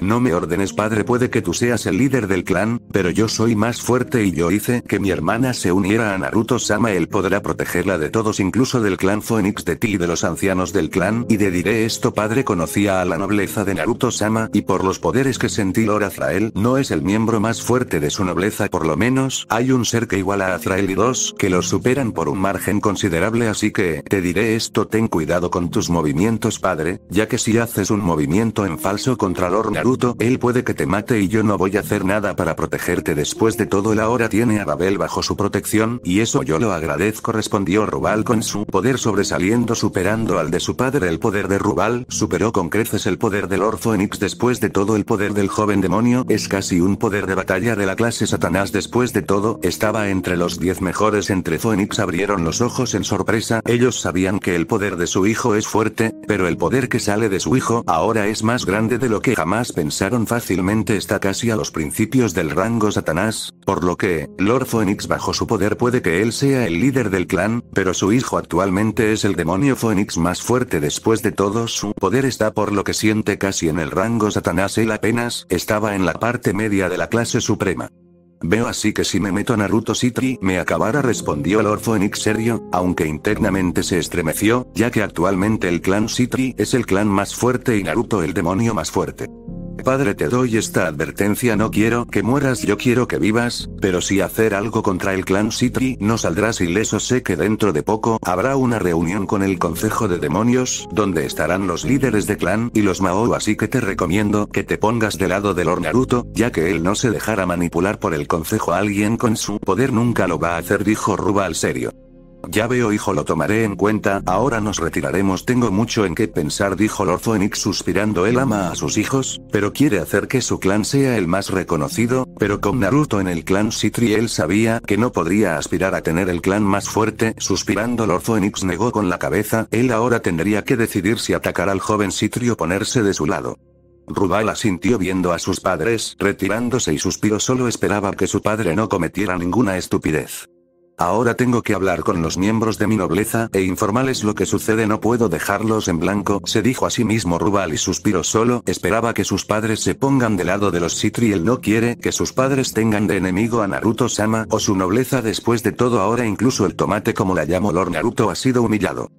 No me ordenes padre, puede que tú seas el líder del clan, pero yo soy más fuerte y yo hice que mi hermana se uniera a Naruto Sama. Él podrá protegerla de todos, incluso del clan Phoenix de ti y de los ancianos del clan. Y te diré esto, padre, conocía a la nobleza de Naruto Sama y por los poderes que sentí Lord Azrael no es el miembro más fuerte de su nobleza, por lo menos hay un ser que iguala a Azrael y dos que lo superan por un margen considerable, así que te diré esto, ten cuidado con tus movimientos, padre, ya que si haces un movimiento en falso contra Lord Naruto, él puede que te mate y yo no voy a hacer nada para protegerte después de todo la ahora tiene a Babel bajo su protección, y eso yo lo agradezco respondió Rubal con su poder sobresaliendo superando al de su padre el poder de Rubal, superó con creces el poder del Orzo Enix después de todo el poder del joven demonio, es casi un poder de batalla de la clase Satanás después de todo, estaba entre los 10 mejores entre Phoenix abrieron los ojos en sorpresa, ellos sabían que el poder de su hijo es fuerte, pero el poder que sale de su hijo ahora es más grande de lo que jamás pensaron fácilmente está casi a los principios del rango Satanás, por lo que, Lord Phoenix bajo su poder puede que él sea el líder del clan, pero su hijo actualmente es el demonio Phoenix más fuerte después de todo su poder está por lo que siente casi en el rango Satanás él apenas estaba en la parte media de la clase suprema. Veo así que si me meto a Naruto Citri me acabará respondió Lord Phoenix serio, aunque internamente se estremeció, ya que actualmente el clan Citri es el clan más fuerte y Naruto el demonio más fuerte. Padre te doy esta advertencia no quiero que mueras yo quiero que vivas, pero si hacer algo contra el clan sitri no saldrás ileso sé que dentro de poco habrá una reunión con el Consejo de Demonios, donde estarán los líderes de clan y los Mao así que te recomiendo que te pongas de lado de Lord Naruto, ya que él no se dejará manipular por el Consejo alguien con su poder nunca lo va a hacer dijo Ruba al serio. Ya veo hijo lo tomaré en cuenta, ahora nos retiraremos tengo mucho en qué pensar dijo Lord Phoenix suspirando él ama a sus hijos, pero quiere hacer que su clan sea el más reconocido, pero con Naruto en el clan Citri él sabía que no podría aspirar a tener el clan más fuerte, suspirando Lord Phoenix negó con la cabeza, él ahora tendría que decidir si atacar al joven Citri o ponerse de su lado. Rubala sintió viendo a sus padres retirándose y suspiró solo esperaba que su padre no cometiera ninguna estupidez. Ahora tengo que hablar con los miembros de mi nobleza e informarles lo que sucede. No puedo dejarlos en blanco, se dijo a sí mismo Rubal y suspiró solo. Esperaba que sus padres se pongan del lado de los Citri. Él no quiere que sus padres tengan de enemigo a Naruto Sama o su nobleza. Después de todo, ahora incluso el tomate, como la llamo Lord Naruto, ha sido humillado.